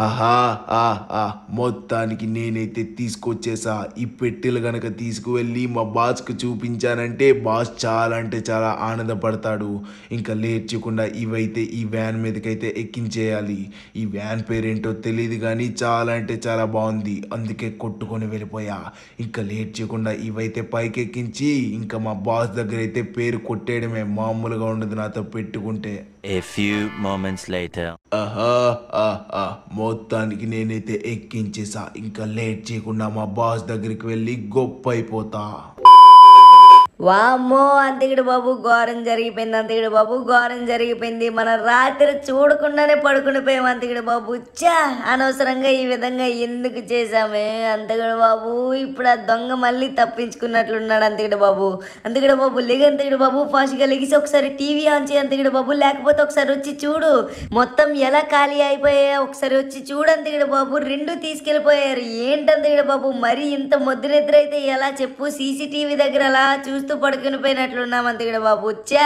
ఆహా ఆహా మొత్తానికి నేనైతే తీసుకొచ్చేసా ఈ పెట్టెలు గనక తీసుకువెళ్ళి మా బాస్ కు చూపించానంటే బాస్ చాలా అంటే చాలా ఆనందపడతాడు ఇంకా లేర్చకుండా ఇవైతే ఈ వ్యాన్ మీదకి అయితే ఎక్కించేయాలి ఈ వ్యాన్ పేరేంటో తెలియదు కానీ చాలా అంటే చాలా బాగుంది అందుకే కొట్టుకొని వెళ్ళిపోయా ఇంకా లేట్ చేయకుండా ఇవైతే పైకి ఎక్కించి ఇంకా మా బాస్ దగ్గర అయితే పేరు కొట్టేయడమే మామూలుగా ఉండదు నాతో పెట్టుకుంటే
A few moments later.
ఆహా ఆహా మొత్తానికి నేనైతే ఎక్కించేసా ఇంకా లేట్ చేయకుండా మా బాస్ దగ్గరికి వెళ్ళి గొప్ప అయిపోతా
వామ్మో అంతికిడు బాబు ఘోరం జరిగిపోయింది అంతికిడు బాబు ఘోరం జరిగిపోయింది మనం రాత్రి చూడకుండానే పడుకుని పోయాం అంతికిడు బాబు చా అనవసరంగా ఈ విధంగా ఎందుకు చేశామే అంతకుడు బాబు ఇప్పుడు ఆ దొంగ మళ్ళీ తప్పించుకున్నట్లున్నాడు అంతికిడు బాబు అంతికిడు బాబు లేక అంతికిడు బాబు ఫాస్ట్గా లెగిసి ఒకసారి టీవీ ఆన్ చేయి అంతకుడు బాబు లేకపోతే ఒకసారి వచ్చి చూడు మొత్తం ఎలా ఖాళీ అయిపోయా ఒకసారి వచ్చి చూడు అంతికిడు బాబు రెండు తీసుకెళ్ళిపోయారు ఏంటంతికిడు బాబు మరి ఇంత ముద్ర నిద్ర అయితే ఎలా చెప్పు సీసీటీవీ దగ్గర అలా చూస్తే చూస్తూ పడుకుని పోయినట్లున్నాం అంతకుడు బాబు వచ్చా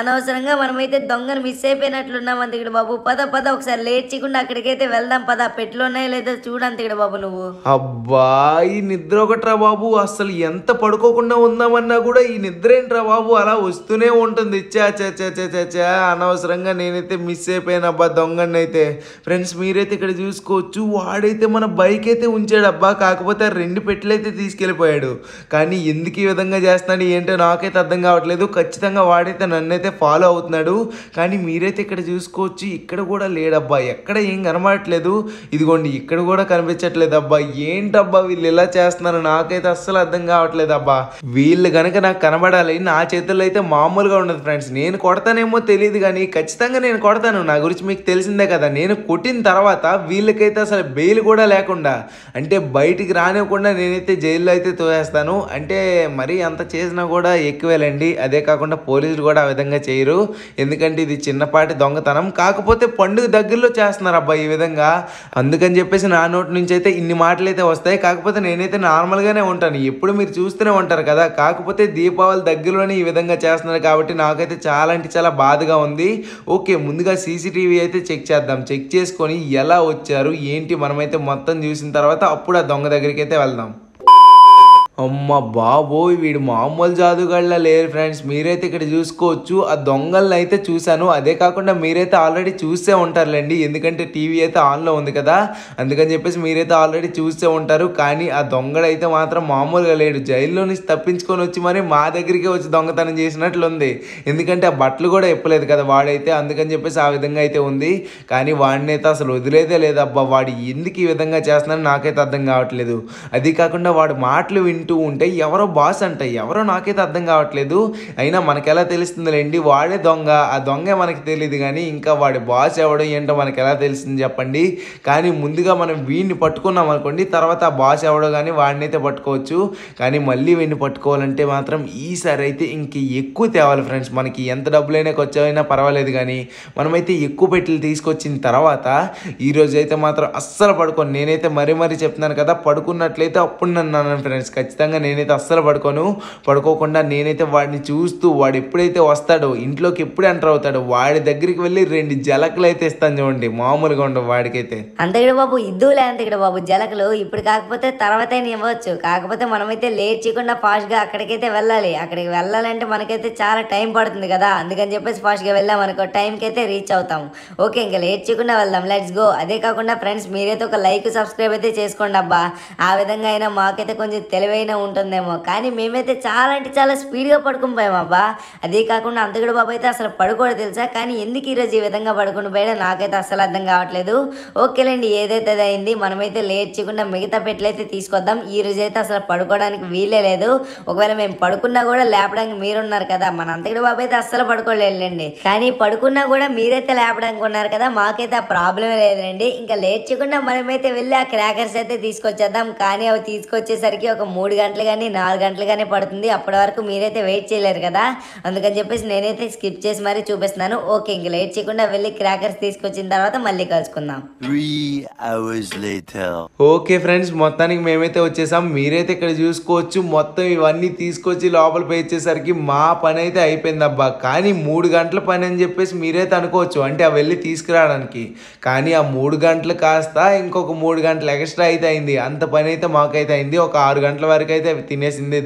అనవసరంగా మనమైతే దొంగను మిస్ అయిపోయినట్లున్నాం అంతకుడు బాబు పద పద ఒకసారి లేట్ చేయకుండా అక్కడికైతే వెళ్దాం పద పెట్లోనే లేదో చూడు బాబు నువ్వు
అబ్బా ఈ నిద్ర ఒకట్రా బాబు అసలు ఎంత పడుకోకుండా ఉందామన్నా కూడా ఈ నిద్ర ఏంట్రా బాబు అలా వస్తూనే ఉంటుంది చా చా చా చా చా చా అనవసరంగా నేనైతే మిస్ అయిపోయాను అబ్బా దొంగని అయితే ఫ్రెండ్స్ మీరైతే ఇక్కడ చూసుకోవచ్చు వాడైతే మన బైక్ అయితే ఉంచాడు అబ్బా కాకపోతే రెండు అయితే తీసుకెళ్ళిపోయాడు కానీ ఎందుకు ఈ విధంగా చేస్తున్నాడు ఏంటి ఏంటో నాకైతే అర్థం కావట్లేదు ఖచ్చితంగా వాడైతే నన్నైతే ఫాలో అవుతున్నాడు కానీ మీరైతే ఇక్కడ చూసుకోవచ్చు ఇక్కడ కూడా లేడబ్బా ఎక్కడ ఏం కనబడట్లేదు ఇదిగోండి ఇక్కడ కూడా కనిపించట్లేదు అబ్బా ఏంటబ్బా వీళ్ళు ఇలా చేస్తున్నారు నాకైతే అస్సలు అర్థం కావట్లేదు అబ్బా వీళ్ళు కనుక నాకు కనబడాలి నా చేతుల్లో అయితే మామూలుగా ఉండదు ఫ్రెండ్స్ నేను కొడతానేమో తెలియదు కానీ ఖచ్చితంగా నేను కొడతాను నా గురించి మీకు తెలిసిందే కదా నేను కొట్టిన తర్వాత వీళ్ళకైతే అసలు బెయిల్ కూడా లేకుండా అంటే బయటికి రానివ్వకుండా నేనైతే జైల్లో అయితే తోసేస్తాను అంటే మరీ అంత చేసినా కూడా ఎక్కువేలండి అదే కాకుండా పోలీసులు కూడా ఆ విధంగా చేయరు ఎందుకంటే ఇది చిన్నపాటి దొంగతనం కాకపోతే పండుగ దగ్గరలో చేస్తున్నారు అబ్బాయి ఈ విధంగా అందుకని చెప్పేసి నా నోటి నుంచి అయితే ఇన్ని మాటలు అయితే వస్తాయి కాకపోతే నేనైతే నార్మల్గానే ఉంటాను ఎప్పుడు మీరు చూస్తూనే ఉంటారు కదా కాకపోతే దీపావళి దగ్గరలోనే ఈ విధంగా చేస్తున్నారు కాబట్టి నాకైతే చాలా అంటే చాలా బాధగా ఉంది ఓకే ముందుగా సీసీటీవీ అయితే చెక్ చేద్దాం చెక్ చేసుకొని ఎలా వచ్చారు ఏంటి మనమైతే మొత్తం చూసిన తర్వాత అప్పుడు ఆ దొంగ దగ్గరికి అయితే వెళ్దాం అమ్మ బాబోయ్ వీడు మామూలు జాదుగాళ్ళ లేరు ఫ్రెండ్స్ మీరైతే ఇక్కడ చూసుకోవచ్చు ఆ దొంగలను అయితే చూశాను అదే కాకుండా మీరైతే ఆల్రెడీ చూసే ఉంటారులేండి ఎందుకంటే టీవీ అయితే ఆన్లో ఉంది కదా అందుకని చెప్పేసి మీరైతే ఆల్రెడీ చూసే ఉంటారు కానీ ఆ దొంగడైతే మాత్రం మామూలుగా లేడు జైల్లో నుంచి తప్పించుకొని వచ్చి మరి మా దగ్గరికే వచ్చి దొంగతనం చేసినట్లుంది ఎందుకంటే ఆ బట్టలు కూడా ఎప్పలేదు కదా వాడైతే అందుకని చెప్పేసి ఆ విధంగా అయితే ఉంది కానీ వాడిని అయితే అసలు వదిలేదే లేదబ్బా వాడు ఎందుకు ఈ విధంగా చేస్తున్నాడో నాకైతే అర్థం కావట్లేదు అది కాకుండా వాడు మాటలు వింటే వింటూ ఉంటే ఎవరో బాస్ అంట ఎవరో నాకైతే అర్థం కావట్లేదు అయినా మనకెలా తెలుస్తుందిలేండి వాడే దొంగ ఆ దొంగ మనకి తెలియదు కానీ ఇంకా వాడి బాస్ ఎవడం ఏంటో మనకి ఎలా తెలిసింది చెప్పండి కానీ ముందుగా మనం వీడిని పట్టుకున్నాం అనుకోండి తర్వాత ఆ బాస్ ఎవడో కానీ వాడిని అయితే పట్టుకోవచ్చు కానీ మళ్ళీ వీడిని పట్టుకోవాలంటే మాత్రం ఈసారి అయితే ఇంక ఎక్కువ తేవాలి ఫ్రెండ్స్ మనకి ఎంత డబ్బులైనా ఖర్చైనా పర్వాలేదు కానీ మనమైతే ఎక్కువ పెట్టెలు తీసుకొచ్చిన తర్వాత ఈరోజు అయితే మాత్రం అస్సలు పడుకోండి నేనైతే మరీ మరీ చెప్తున్నాను కదా పడుకున్నట్లయితే అప్పుడు నన్ను ఫ్రెండ్స్ ఖచ్చితంగా ఖచ్చితంగా నేనైతే అస్సలు పడుకోను పడుకోకుండా నేనైతే వాడిని చూస్తూ వాడు ఎప్పుడైతే వస్తాడో ఇంట్లోకి ఎప్పుడు ఎంటర్ అవుతాడో వాడి దగ్గరికి వెళ్ళి రెండు జలకలు అయితే ఇస్తాను చూడండి మామూలుగా ఉండవు వాడికైతే
అంత ఇక్కడ బాబు ఇద్దు అంత ఇక్కడ బాబు జలకలు ఇప్పుడు కాకపోతే తర్వాత ఇవ్వచ్చు కాకపోతే మనమైతే లేట్ చేయకుండా ఫాస్ట్ గా అక్కడికైతే వెళ్ళాలి అక్కడికి వెళ్ళాలంటే మనకైతే చాలా టైం పడుతుంది కదా అందుకని చెప్పేసి ఫాస్ట్ గా వెళ్ళాం అనుకో టైంకి అయితే రీచ్ అవుతాము ఓకే ఇంకా లేట్ చేయకుండా వెళ్దాం లెట్స్ గో అదే కాకుండా ఫ్రెండ్స్ మీరైతే ఒక లైక్ సబ్స్క్రైబ్ అయితే చేసుకోండి అబ్బా ఆ విధంగా అయినా మాకైతే కొంచెం తెలివైన అయినా ఉంటుందేమో కానీ మేమైతే చాలా అంటే చాలా స్పీడ్గా పడుకుని పోయామబ్బా అదే కాకుండా అంతకుడు బాబు అయితే అసలు పడుకోడు తెలుసా కానీ ఎందుకు ఈరోజు ఈ విధంగా పడుకుని పోయినా నాకైతే అసలు అర్థం కావట్లేదు ఓకేలేండి ఏదైతే అయింది మనమైతే లేట్ చేయకుండా మిగతా పెట్టలైతే తీసుకొద్దాం ఈ రోజు అయితే అసలు పడుకోవడానికి వీలే లేదు ఒకవేళ మేము పడుకున్నా కూడా లేపడానికి మీరున్నారు కదా మన కూడా బాబు అయితే అస్సలు పడుకోలేదండి కానీ పడుకున్నా కూడా మీరైతే లేపడానికి ఉన్నారు కదా మాకైతే ఆ ప్రాబ్లం లేదండి ఇంకా లేట్ చేయకుండా మనమైతే వెళ్ళి ఆ క్రాకర్స్ అయితే తీసుకొచ్చేద్దాం కానీ అవి తీసుకొచ్చేసరికి ఒక మూడు మూడు గంటలు కానీ నాలుగు గంటలు కానీ పడుతుంది అప్పటి వరకు మీరైతే వెయిట్ చేయలేరు కదా అందుకని చెప్పేసి నేనైతే స్కిప్ చేసి మరీ చూపిస్తున్నాను ఓకే ఇంక లేట్ చేయకుండా వెళ్ళి క్రాకర్స్ తీసుకొచ్చిన తర్వాత మళ్ళీ కలుసుకుందాం
ఓకే ఫ్రెండ్స్ మొత్తానికి మేమైతే వచ్చేసాం మీరైతే ఇక్కడ చూసుకోవచ్చు మొత్తం ఇవన్నీ తీసుకొచ్చి లోపల పేర్చేసరికి మా పని అయితే అయిపోయింది అబ్బా కానీ మూడు గంటల పని అని చెప్పేసి మీరైతే అనుకోవచ్చు అంటే ఆ వెళ్ళి తీసుకురావడానికి కానీ ఆ మూడు గంటలు కాస్త ఇంకొక మూడు గంటలు ఎక్స్ట్రా అయితే అయింది అంత పని అయితే మాకైతే అయింది ఒక ఆరు గంటల వరకు వరకు అయితే అవి తినేసింది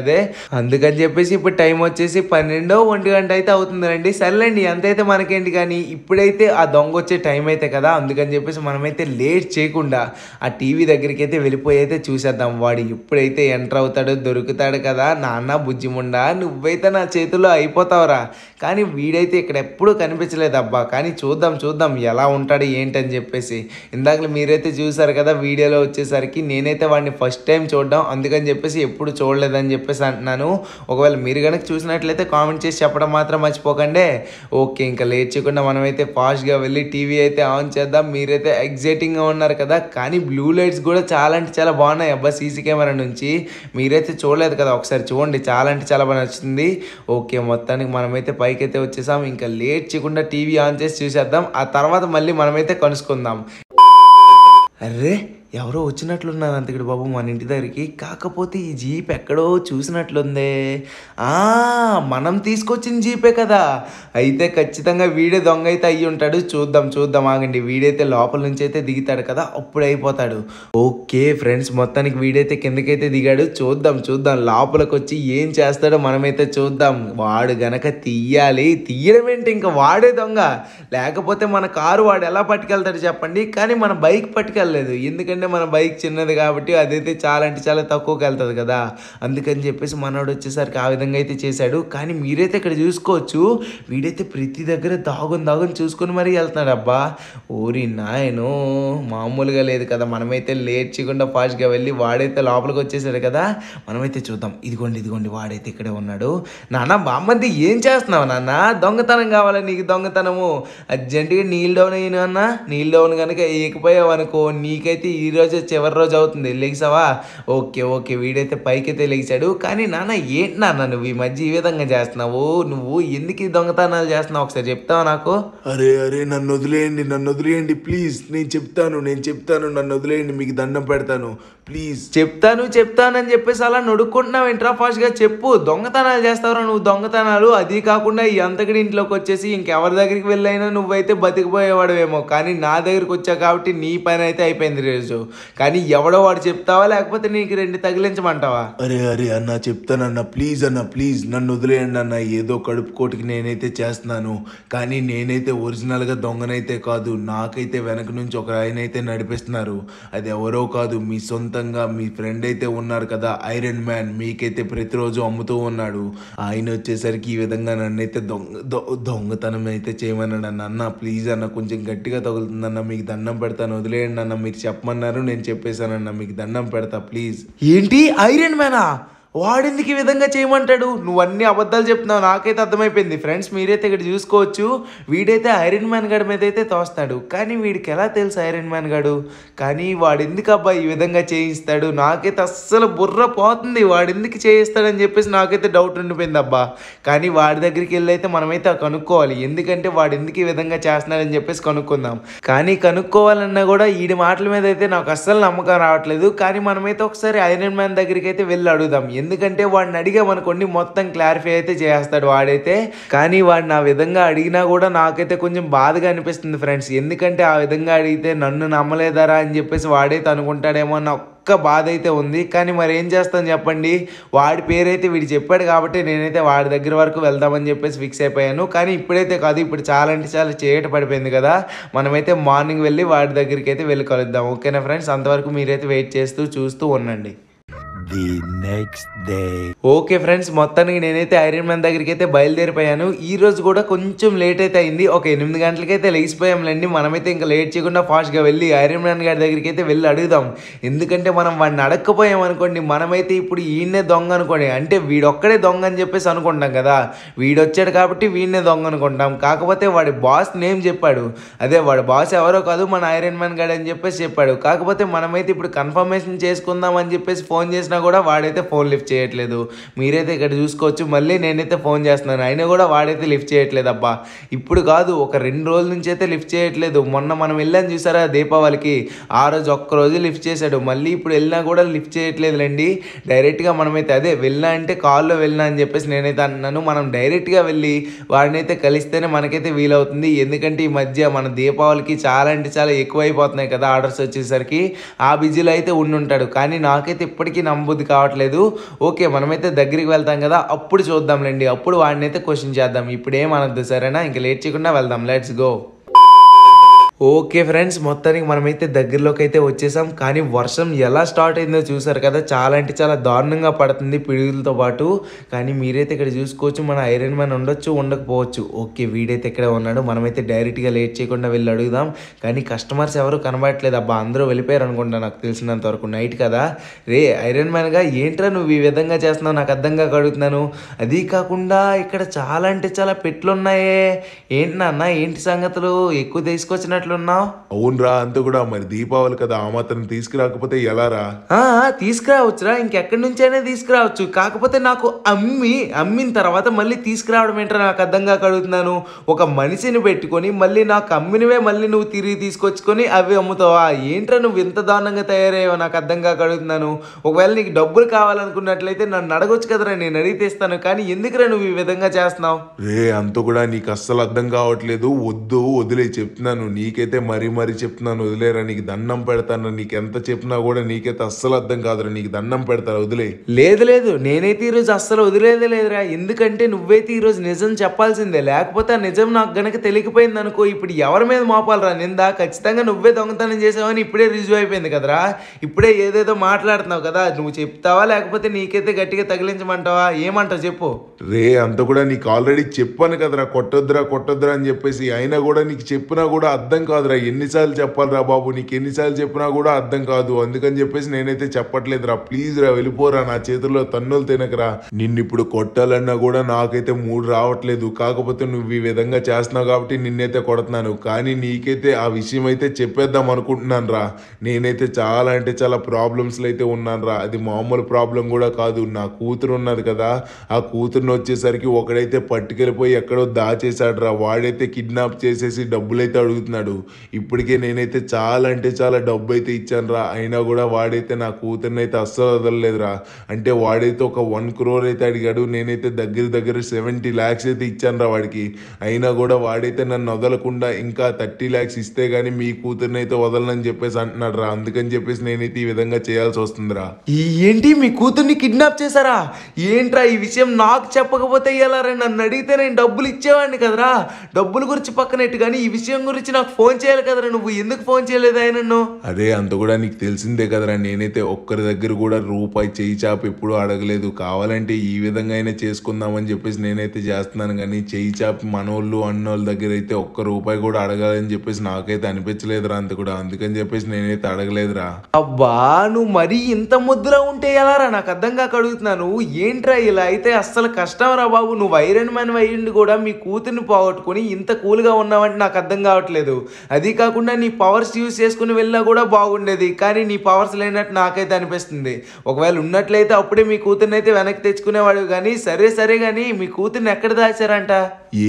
అదే అందుకని చెప్పేసి ఇప్పుడు టైం వచ్చేసి పన్నెండో ఒంటి గంట అయితే అవుతుందండి సర్లేండి అంతైతే మనకేంటి కానీ ఇప్పుడైతే ఆ దొంగ వచ్చే టైం అయితే కదా అందుకని చెప్పేసి మనమైతే లేట్ చేయకుండా ఆ టీవీ దగ్గరికి అయితే వెళ్ళిపోయి అయితే చూసేద్దాం వాడు ఇప్పుడైతే ఎంటర్ అవుతాడో దొరుకుతాడు కదా నాన్న బుజ్జిముండా నువ్వైతే నా చేతిలో అయిపోతావురా కానీ వీడైతే ఇక్కడ ఎప్పుడూ కనిపించలేదు అబ్బా కానీ చూద్దాం చూద్దాం ఎలా ఉంటాడు ఏంటని చెప్పేసి ఇందాక మీరైతే చూసారు కదా వీడియోలో వచ్చేసరికి నేనైతే వాడిని ఫస్ట్ టైం చూడడం అందుకని అని చెప్పేసి ఎప్పుడు చూడలేదని చెప్పేసి అంటున్నాను ఒకవేళ మీరు కనుక చూసినట్లయితే కామెంట్ చేసి చెప్పడం మాత్రం మర్చిపోకండి ఓకే ఇంకా లేట్ చేయకుండా మనమైతే ఫాస్ట్గా వెళ్ళి టీవీ అయితే ఆన్ చేద్దాం మీరైతే ఎగ్జైటింగ్గా ఉన్నారు కదా కానీ బ్లూ లైట్స్ కూడా చాలా అంటే చాలా బాగున్నాయి అబ్బా సీసీ కెమెరా నుంచి మీరైతే చూడలేదు కదా ఒకసారి చూడండి చాలా అంటే చాలా బాగా నచ్చింది ఓకే మొత్తానికి మనమైతే పైకి అయితే వచ్చేసాం ఇంకా లేట్ చేయకుండా టీవీ ఆన్ చేసి చూసేద్దాం ఆ తర్వాత మళ్ళీ మనమైతే కనుసుకుందాం అరే ఎవరో వచ్చినట్లున్నారు అంతకుడు బాబు మన ఇంటి దగ్గరికి కాకపోతే ఈ జీప్ ఎక్కడో చూసినట్లుందే మనం తీసుకొచ్చిన జీపే కదా అయితే ఖచ్చితంగా వీడే దొంగ అయితే అయ్యి ఉంటాడు చూద్దాం చూద్దాం ఆగండి వీడైతే లోపల నుంచి అయితే దిగుతాడు కదా అప్పుడు అయిపోతాడు ఓకే ఫ్రెండ్స్ మొత్తానికి వీడైతే కిందకైతే దిగాడు చూద్దాం చూద్దాం లోపలికి వచ్చి ఏం చేస్తాడో మనమైతే చూద్దాం వాడు గనక తీయాలి తీయడం ఏంటి ఇంకా వాడే దొంగ లేకపోతే మన కారు వాడు ఎలా పట్టుకెళ్తాడు చెప్పండి కానీ మన బైక్ పట్టుకెళ్ళలేదు ఎందుకంటే ఎందుకంటే మన బైక్ చిన్నది కాబట్టి అదైతే చాలా అంటే చాలా తక్కువకి వెళ్తుంది కదా అందుకని చెప్పేసి మనోడు వచ్చేసరికి ఆ విధంగా అయితే చేశాడు కానీ మీరైతే ఇక్కడ చూసుకోవచ్చు వీడైతే ప్రతి దగ్గర దాగుని దాగుని చూసుకొని మరీ వెళ్తున్నాడు అబ్బా ఓరి నాయను మామూలుగా లేదు కదా మనమైతే లేట్ చేయకుండా ఫాస్ట్గా వెళ్ళి వాడైతే లోపలికి వచ్చేసాడు కదా మనమైతే చూద్దాం ఇదిగోండి ఇదిగోండి వాడైతే ఇక్కడే ఉన్నాడు నాన్న బామ్మంది ఏం చేస్తున్నావు నాన్న దొంగతనం కావాలా నీకు దొంగతనము అర్జెంటుగా నీళ్ళు డౌన్ అన్న నీళ్ళు డౌన్ కనుక ఏకపోయావు అనుకో నీకైతే ఈ ఈరోజు చివరి రోజు అవుతుంది లెగిసావా ఓకే ఓకే వీడైతే పైకైతే లెగిసాడు కానీ నాన్న ఏంటి నాన్న నువ్వు ఈ మధ్య ఈ విధంగా చేస్తున్నావు నువ్వు ఎందుకు దొంగతనాలు చేస్తున్నావు ఒకసారి చెప్తావా నాకు
అరే అరే నన్ను వదిలేయండి నన్ను వదిలేయండి ప్లీజ్ నేను చెప్తాను నేను చెప్తాను నన్ను వదిలేయండి మీకు దండం పెడతాను ప్లీజ్ చెప్తాను చెప్తానని
చెప్పేసి అలా నడుక్కుంటున్నావు ఇంట్రా ఫాస్ట్గా చెప్పు దొంగతనాలు చేస్తావురా నువ్వు దొంగతనాలు అది కాకుండా ఈ ఇంట్లోకి వచ్చేసి ఇంకెవరి దగ్గరికి వెళ్ళైనా నువ్వైతే బతికిపోయేవాడవేమో కానీ నా దగ్గరికి వచ్చావు కాబట్టి నీ పని అయితే అయిపోయింది రోజు కానీ ఎవడో వాడు చెప్తావా లేకపోతే నీకు రెండు తగిలించమంటావా
అరే అరే అన్న చెప్తానన్న ప్లీజ్ అన్న ప్లీజ్ నన్ను వదిలేయండి అన్న ఏదో కడుపు కోటికి నేనైతే చేస్తున్నాను కానీ నేనైతే ఒరిజినల్గా దొంగనైతే కాదు నాకైతే వెనక నుంచి ఒక ఆయన అయితే నడిపిస్తున్నారు అది ఎవరో కాదు మీ సొంతంగా మీ ఫ్రెండ్ అయితే ఉన్నారు కదా ఐరన్ మ్యాన్ మీకైతే ప్రతిరోజు అమ్ముతూ ఉన్నాడు ఆయన వచ్చేసరికి ఈ విధంగా నన్నైతే దొంగ దొంగతనం అయితే చేయమన్నాడు అన్న ప్లీజ్ అన్న కొంచెం గట్టిగా తగులుతుందన్న మీకు దండం పెడతాను వదిలేయండి అన్న మీరు చెప్పమన్నారు నేను చెప్పేశానన్నా మీకు దండం పెడతా ప్లీజ్ ఏంటి ఐరన్
మేనా వాడెందుకు ఈ విధంగా చేయమంటాడు నువ్వు అన్ని అబద్ధాలు చెప్తున్నావు నాకైతే అర్థమైపోయింది ఫ్రెండ్స్ మీరైతే ఇక్కడ చూసుకోవచ్చు వీడైతే ఐరన్ మ్యాన్ గడి మీద అయితే తోస్తాడు కానీ వీడికి ఎలా తెలుసు ఐరన్ మ్యాన్ గడు కానీ వాడెందుకు అబ్బాయి ఈ విధంగా చేయిస్తాడు నాకైతే అస్సలు బుర్ర పోతుంది వాడెందుకు చేయిస్తాడని చెప్పేసి నాకైతే డౌట్ ఉండిపోయింది అబ్బా కానీ వాడి దగ్గరికి వెళ్ళి అయితే మనమైతే కనుక్కోవాలి ఎందుకంటే వాడు ఎందుకు ఈ విధంగా చేస్తున్నాడని చెప్పేసి కనుక్కుందాం కానీ కనుక్కోవాలన్నా కూడా వీడి మాటల మీద అయితే నాకు అస్సలు నమ్మకం రావట్లేదు కానీ మనమైతే ఒకసారి ఐరన్ మ్యాన్ దగ్గరికి అయితే వెళ్ళి అడుగుదాం ఎందుకంటే వాడిని అడిగామనుకోండి మొత్తం క్లారిఫై అయితే చేస్తాడు వాడైతే కానీ వాడు నా విధంగా అడిగినా కూడా నాకైతే కొంచెం బాధగా అనిపిస్తుంది ఫ్రెండ్స్ ఎందుకంటే ఆ విధంగా అడిగితే నన్ను నమ్మలేదారా అని చెప్పేసి వాడైతే అనుకుంటాడేమో అన్న ఒక్క బాధ అయితే ఉంది కానీ మరి ఏం చేస్తాను చెప్పండి వాడి పేరైతే వీడు చెప్పాడు కాబట్టి నేనైతే వాడి దగ్గర వరకు వెళ్దామని చెప్పేసి ఫిక్స్ అయిపోయాను కానీ ఇప్పుడైతే కాదు ఇప్పుడు చాలా అంటే చాలా చేయట పడిపోయింది కదా మనమైతే మార్నింగ్ వెళ్ళి వాడి దగ్గరికి అయితే వెళ్ళి కలుద్దాం ఓకేనా ఫ్రెండ్స్ అంతవరకు మీరైతే వెయిట్ చేస్తూ చూస్తూ ఉండండి the
next day
okay friends మొత్తానికి నేనైతే ఐరన్ మ్యాన్ దగ్గరికి అయితే బయలుదేరిపోయాను ఈ రోజు కూడా కొంచెం లేట్ అయితే అయింది ఒక ఎనిమిది గంటలకైతే లేచిపోయాంలేండి మనమైతే ఇంకా లేట్ చేయకుండా ఫాస్ట్గా వెళ్ళి ఐరన్ మ్యాన్ గారి దగ్గరికి అయితే వెళ్ళి అడుగుదాం ఎందుకంటే మనం వాడిని అడగకపోయాం అనుకోండి మనమైతే ఇప్పుడు ఈయనే దొంగ అనుకోండి అంటే వీడొక్కడే దొంగ అని చెప్పేసి అనుకుంటాం కదా వీడొచ్చాడు కాబట్టి వీడినే దొంగ అనుకుంటాం కాకపోతే వాడి బాస్ నేమ్ చెప్పాడు అదే వాడి బాస్ ఎవరో కాదు మన ఐరన్ మ్యాన్ గాడు అని చెప్పేసి చెప్పాడు కాకపోతే మనమైతే ఇప్పుడు కన్ఫర్మేషన్ చేసుకుందాం అని చెప్పేసి ఫోన్ చేసినా కూడా వాడైతే ఫోన్ లిఫ్ట్ చేయట్లేదు మీరైతే ఇక్కడ చూసుకోవచ్చు మళ్ళీ నేనైతే ఫోన్ చేస్తున్నాను అయినా కూడా వాడైతే లిఫ్ట్ చేయట్లేదు అబ్బా ఇప్పుడు కాదు ఒక రెండు రోజుల నుంచి అయితే లిఫ్ట్ చేయట్లేదు మొన్న మనం వెళ్ళాను చూసారా దీపావళికి ఆ రోజు ఒక్కరోజు లిఫ్ట్ చేశాడు మళ్ళీ ఇప్పుడు వెళ్ళినా కూడా లిఫ్ట్ చేయట్లేదులేండి డైరెక్ట్గా మనమైతే అదే వెళ్ళినా అంటే కాల్లో వెళ్ళినా అని చెప్పేసి నేనైతే అన్నాను మనం డైరెక్ట్గా వెళ్ళి వాడినైతే కలిస్తేనే మనకైతే వీలవుతుంది ఎందుకంటే ఈ మధ్య మన దీపావళికి చాలా అంటే చాలా ఎక్కువ అయిపోతున్నాయి కదా ఆర్డర్స్ వచ్చేసరికి ఆ బిజీలో అయితే ఉండుంటాడు కానీ నాకైతే ఇప్పటికీ నమ్ము అనుభూతి కావట్లేదు ఓకే మనమైతే దగ్గరికి వెళ్తాం కదా అప్పుడు చూద్దాంలేండి అప్పుడు వాడినైతే క్వశ్చన్ చేద్దాం ఇప్పుడేం అనద్దు సరేనా ఇంకా లేట్ చేయకుండా వెళ్దాం లెట్స్ గో ఓకే ఫ్రెండ్స్ మొత్తానికి మనమైతే దగ్గరలోకి అయితే వచ్చేసాం కానీ వర్షం ఎలా స్టార్ట్ అయిందో చూసారు కదా చాలా అంటే చాలా దారుణంగా పడుతుంది పిడుగులతో పాటు కానీ మీరైతే ఇక్కడ చూసుకోవచ్చు మన ఐరన్ మ్యాన్ ఉండొచ్చు ఉండకపోవచ్చు ఓకే వీడైతే ఇక్కడ ఉన్నాడు మనమైతే డైరెక్ట్గా లేట్ చేయకుండా వెళ్ళి అడుగుదాం కానీ కస్టమర్స్ ఎవరు కనబడట్లేదు అబ్బా అందరూ వెళ్ళిపోయారు అనుకుంటా నాకు తెలిసినంత వరకు నైట్ కదా రే ఐరన్ మ్యాన్గా ఏంట్రా నువ్వు ఈ విధంగా చేస్తున్నావు నాకు అర్థంగా కడుగుతున్నాను అది కాకుండా ఇక్కడ చాలా అంటే చాలా పెట్లు ఉన్నాయే ఏంటి నాన్న ఏంటి సంగతులు ఎక్కువ తీసుకొచ్చినట్లు ఎట్లున్నావు
అవునరా అంత కూడా మరి దీపావళి కదా ఆ మాత్రం తీసుకురాకపోతే ఎలారా
తీసుకురావచ్చురా ఇంకెక్కడి నుంచైనా తీసుకురావచ్చు కాకపోతే నాకు అమ్మి అమ్మిన తర్వాత మళ్ళీ తీసుకురావడం ఏంటో నాకు అర్థంగా కడుగుతున్నాను ఒక మనిషిని పెట్టుకొని మళ్ళీ నాకు అమ్మినవే మళ్ళీ నువ్వు తిరిగి తీసుకొచ్చుకొని అవి అమ్ముతావా ఏంట్రా నువ్వు ఇంత దారుణంగా తయారయ్యావు నాకు అర్థంగా కడుగుతున్నాను ఒకవేళ నీకు డబ్బులు కావాలనుకున్నట్లయితే నన్ను అడగొచ్చు కదరా నేను అడిగితే ఇస్తాను కానీ ఎందుకురా నువ్వు ఈ విధంగా చేస్తున్నావు
రే అంత కూడా నీకు అస్సలు అర్థం కావట్లేదు వద్దు వదిలే చెప్తున్నాను నీకే నీకైతే మరీ మరీ చెప్తున్నాను వదిలేరా నీకు దండం పెడతాను నీకు ఎంత చెప్పినా కూడా నీకైతే అస్సలు అర్థం కాదురా నీకు దండం పెడతాను వదిలే
లేదు లేదు నేనైతే ఈరోజు అస్సలు వదిలేదే లేదురా ఎందుకంటే నువ్వైతే ఈరోజు నిజం చెప్పాల్సిందే లేకపోతే ఆ నిజం నాకు గనక తెలియకపోయింది అనుకో ఇప్పుడు ఎవరి మీద మోపాలరా నిందా ఖచ్చితంగా నువ్వే దొంగతనం చేసావని ఇప్పుడే రుజువు అయిపోయింది కదరా ఇప్పుడే ఏదేదో మాట్లాడుతున్నావు కదా నువ్వు చెప్తావా లేకపోతే నీకైతే గట్టిగా తగిలించమంటావా ఏమంటావు చెప్పు
రే అంత కూడా నీకు ఆల్రెడీ చెప్పాను కదరా కొట్టొద్దురా కొట్టొద్దురా అని చెప్పేసి అయినా కూడా నీకు చెప్పినా కూడా అర్థం అర్థం కాదురా ఎన్నిసార్లు చెప్పాలిరా బాబు నీకు ఎన్నిసార్లు చెప్పినా కూడా అర్థం కాదు అందుకని చెప్పేసి నేనైతే చెప్పట్లేదురా ప్లీజ్ రా వెళ్ళిపోరా నా చేతుల్లో తన్నులు తినకరా నిన్ను ఇప్పుడు కొట్టాలన్నా కూడా నాకైతే మూడు రావట్లేదు కాకపోతే నువ్వు ఈ విధంగా చేస్తున్నావు కాబట్టి నిన్నైతే కొడుతున్నాను కానీ నీకైతే ఆ విషయం అయితే చెప్పేద్దాం అనుకుంటున్నాను రా నేనైతే చాలా అంటే చాలా ప్రాబ్లమ్స్లో అయితే ఉన్నాను రా అది మామూలు ప్రాబ్లం కూడా కాదు నా కూతురు ఉన్నది కదా ఆ కూతురుని వచ్చేసరికి ఒకడైతే పట్టుకెళ్ళిపోయి ఎక్కడో దాచేశాడు రా వాడైతే కిడ్నాప్ చేసేసి డబ్బులైతే అడుగుతున్నాడు వాడు ఇప్పటికే నేనైతే చాలా అంటే చాలా డబ్బు అయితే ఇచ్చాను రా అయినా కూడా వాడైతే నా కూతుర్ని అయితే అస్సలు వదలలేదురా అంటే వాడైతే ఒక వన్ క్రోర్ అయితే అడిగాడు నేనైతే దగ్గర దగ్గర సెవెంటీ ల్యాక్స్ అయితే ఇచ్చాను రా వాడికి అయినా కూడా వాడైతే నన్ను వదలకుండా ఇంకా థర్టీ ల్యాక్స్ ఇస్తే కానీ మీ కూతుర్ని అయితే వదలనని చెప్పేసి అంటున్నాడు రా అందుకని చెప్పేసి నేనైతే ఈ విధంగా చేయాల్సి వస్తుందిరా
ఏంటి మీ కూతుర్ని కిడ్నాప్ చేశారా ఏంట్రా ఈ విషయం నాకు చెప్పకపోతే ఎలా నన్ను అడిగితే నేను డబ్బులు ఇచ్చేవాడిని కదరా డబ్బుల గురించి పక్కనట్టు కానీ ఈ విషయం గురించి నాకు ఫోన్ చేయాలి కదరా నువ్వు ఎందుకు ఫోన్ చేయలేదు ఆయన నన్ను
అదే అంత కూడా నీకు తెలిసిందే కదరా నేనైతే ఒక్కరి దగ్గర కూడా రూపాయి చేయి చాప ఎప్పుడూ అడగలేదు కావాలంటే ఈ విధంగా అయినా చేసుకుందామని చెప్పేసి నేనైతే చేస్తున్నాను కానీ చేయి చాపి మనోళ్ళు అన్నోళ్ళ దగ్గర అయితే ఒక్క రూపాయి కూడా అడగాలని చెప్పేసి నాకైతే అనిపించలేదురా అంత కూడా అందుకని చెప్పేసి నేనైతే అడగలేదురా అబ్బా నువ్వు మరీ ఇంత ముద్ర ఉంటే ఎలా నాకు అర్థం కాక
అడుగుతున్నాను ఏంట్రా ఇలా అయితే అస్సలు కష్టం రా బాబు నువ్వు ఐరన్ మ్యాన్ అయ్యిండి కూడా మీ కూతుర్ని పోగొట్టుకుని ఇంత కూల్గా ఉన్నావంటే నాకు అర్థం కావట్లేదు అది కాకుండా నీ పవర్స్ యూజ్ చేసుకుని వెళ్ళినా కూడా బాగుండేది కానీ నీ పవర్స్ లేనట్టు నాకైతే అనిపిస్తుంది ఒకవేళ ఉన్నట్లయితే అప్పుడే మీ కూతుర్ని అయితే వెనక్కి తెచ్చుకునేవాడు కానీ సరే సరే కానీ మీ కూతుర్ని ఎక్కడ దాచారంట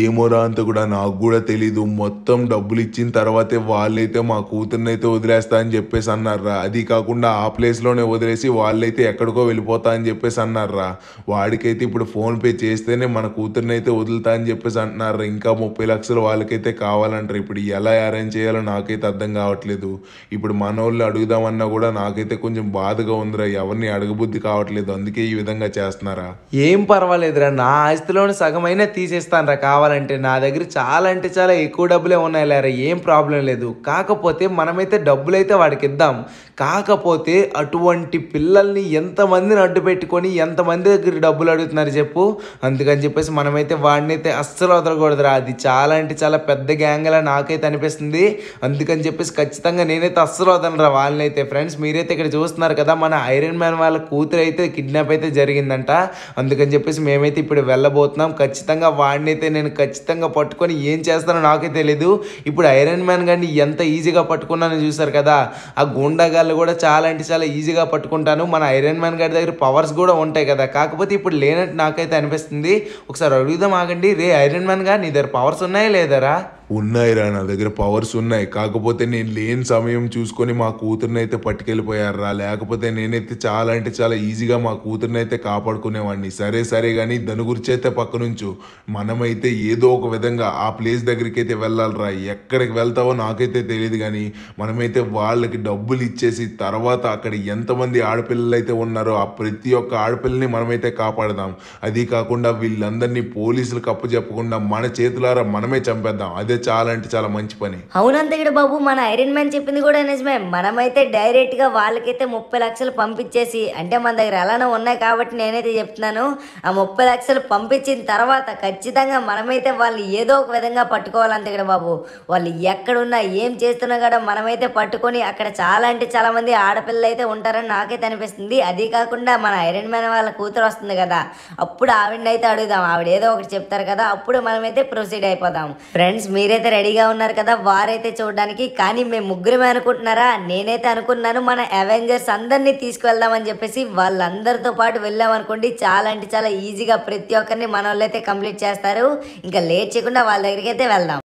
ఏమోరా అంత కూడా నాకు కూడా తెలీదు మొత్తం డబ్బులు ఇచ్చిన తర్వాతే వాళ్ళైతే మా కూతుర్ని అయితే వదిలేస్తా అని చెప్పేసి అన్నారా అది కాకుండా ఆ ప్లేస్లోనే వదిలేసి వాళ్ళైతే ఎక్కడికో వెళ్ళిపోతా అని చెప్పేసి అన్నారా వాడికైతే ఇప్పుడు ఫోన్పే చేస్తేనే మన కూతుర్ని అయితే వదులుతా అని చెప్పేసి అంటున్నారా ఇంకా ముప్పై లక్షలు వాళ్ళకైతే కావాలంటారు ఇప్పుడు ఎలా అరేంజ్ చేయాలో నాకైతే అర్థం కావట్లేదు ఇప్పుడు మనోళ్ళు అడుగుదామన్నా కూడా నాకైతే కొంచెం బాధగా ఉందిరా ఎవరిని అడగబుద్ధి కావట్లేదు అందుకే ఈ విధంగా చేస్తున్నారా
ఏం పర్వాలేదురా నా ఆస్తిలోని సగమైనా తీసేస్తానరా కావాలంటే నా దగ్గర చాలా అంటే చాలా ఎక్కువ డబ్బులే ఉన్నాయి లేరా ఏం ప్రాబ్లం లేదు కాకపోతే మనమైతే డబ్బులైతే వాడికి ఇద్దాం కాకపోతే అటువంటి పిల్లల్ని ఎంతమందిని అడ్డు పెట్టుకొని ఎంతమంది దగ్గర డబ్బులు అడుగుతున్నారు చెప్పు అందుకని చెప్పేసి మనమైతే వాడినైతే అస్సలు వదలకూడదురా అది చాలా అంటే చాలా పెద్ద గ్యాంగ్లా నాకైతే అనిపిస్తుంది వచ్చేస్తుంది అందుకని చెప్పేసి ఖచ్చితంగా నేనైతే అస్సలు వాళ్ళని వాళ్ళనైతే ఫ్రెండ్స్ మీరైతే ఇక్కడ చూస్తున్నారు కదా మన ఐరన్ మ్యాన్ వాళ్ళ కూతురు అయితే కిడ్నాప్ అయితే జరిగిందంట అందుకని చెప్పేసి మేమైతే ఇప్పుడు వెళ్ళబోతున్నాం ఖచ్చితంగా అయితే నేను ఖచ్చితంగా పట్టుకొని ఏం చేస్తానో నాకే తెలియదు ఇప్పుడు ఐరన్ మ్యాన్ కానీ ఎంత ఈజీగా పట్టుకున్నానో చూసారు కదా ఆ గుండగాళ్ళు కూడా చాలా అంటే చాలా ఈజీగా పట్టుకుంటాను మన ఐరన్ మ్యాన్ గారి దగ్గర పవర్స్ కూడా ఉంటాయి కదా కాకపోతే ఇప్పుడు లేనట్టు నాకైతే అనిపిస్తుంది ఒకసారి అడుగుదాం ఆగండి రే ఐరన్ మ్యాన్ గారు నీ దగ్గర
పవర్స్ ఉన్నాయా లేదరా ఉన్నాయిరా నా దగ్గర పవర్స్ ఉన్నాయి కాకపోతే నేను లేని సమయం చూసుకొని మా కూతురిని అయితే పట్టుకెళ్ళిపోయారా లేకపోతే నేనైతే చాలా అంటే చాలా ఈజీగా మా కూతురిని అయితే కాపాడుకునేవాడిని సరే సరే కానీ దాని గురించి అయితే పక్కనుంచు మనమైతే ఏదో ఒక విధంగా ఆ ప్లేస్ దగ్గరికి అయితే వెళ్ళాలిరా ఎక్కడికి వెళ్తావో నాకైతే తెలియదు కానీ మనమైతే వాళ్ళకి డబ్బులు ఇచ్చేసి తర్వాత అక్కడ ఎంతమంది ఆడపిల్లలు అయితే ఉన్నారో ఆ ప్రతి ఒక్క ఆడపిల్లని మనమైతే కాపాడదాం అది కాకుండా వీళ్ళందరినీ పోలీసులకు అప్పు చెప్పకుండా మన చేతులారా మనమే చంపేద్దాం అదే అదే చాలా అంటే చాలా మంచి పని
అవునంతగిడ బాబు మన ఐరన్ మ్యాన్ చెప్పింది కూడా నిజమే మనమైతే డైరెక్ట్ గా వాళ్ళకైతే ముప్పై లక్షలు పంపించేసి అంటే మన దగ్గర ఎలానో ఉన్నాయి కాబట్టి నేనైతే చెప్తున్నాను ఆ ముప్పై లక్షలు పంపించిన తర్వాత ఖచ్చితంగా మనమైతే వాళ్ళు ఏదో ఒక విధంగా పట్టుకోవాలంత అంతగిడ బాబు వాళ్ళు ఎక్కడున్నా ఏం చేస్తున్నా కూడా మనమైతే పట్టుకొని అక్కడ చాలా అంటే చాలా మంది ఆడపిల్లలు అయితే ఉంటారని నాకైతే అనిపిస్తుంది అది కాకుండా మన ఐరన్ మ్యాన్ వాళ్ళ కూతురు వస్తుంది కదా అప్పుడు అయితే అడుగుదాం ఆవిడ ఏదో ఒకటి చెప్తారు కదా అప్పుడు మనమైతే ప్రొసీడ్ అయిపోదాం ఫ్రెండ్స్ మీ మీరైతే రెడీగా ఉన్నారు కదా వారైతే చూడడానికి కానీ మేము ముగ్గురమే అనుకుంటున్నారా నేనైతే అనుకున్నాను మన అవెంజర్స్ అందరినీ తీసుకువెళ్దామని చెప్పేసి వాళ్ళందరితో పాటు వెళ్ళామనుకోండి చాలా అంటే చాలా ఈజీగా ప్రతి ఒక్కరిని మన వాళ్ళైతే కంప్లీట్ చేస్తారు ఇంకా లేట్ చేయకుండా వాళ్ళ దగ్గరికి అయితే వెళ్దాం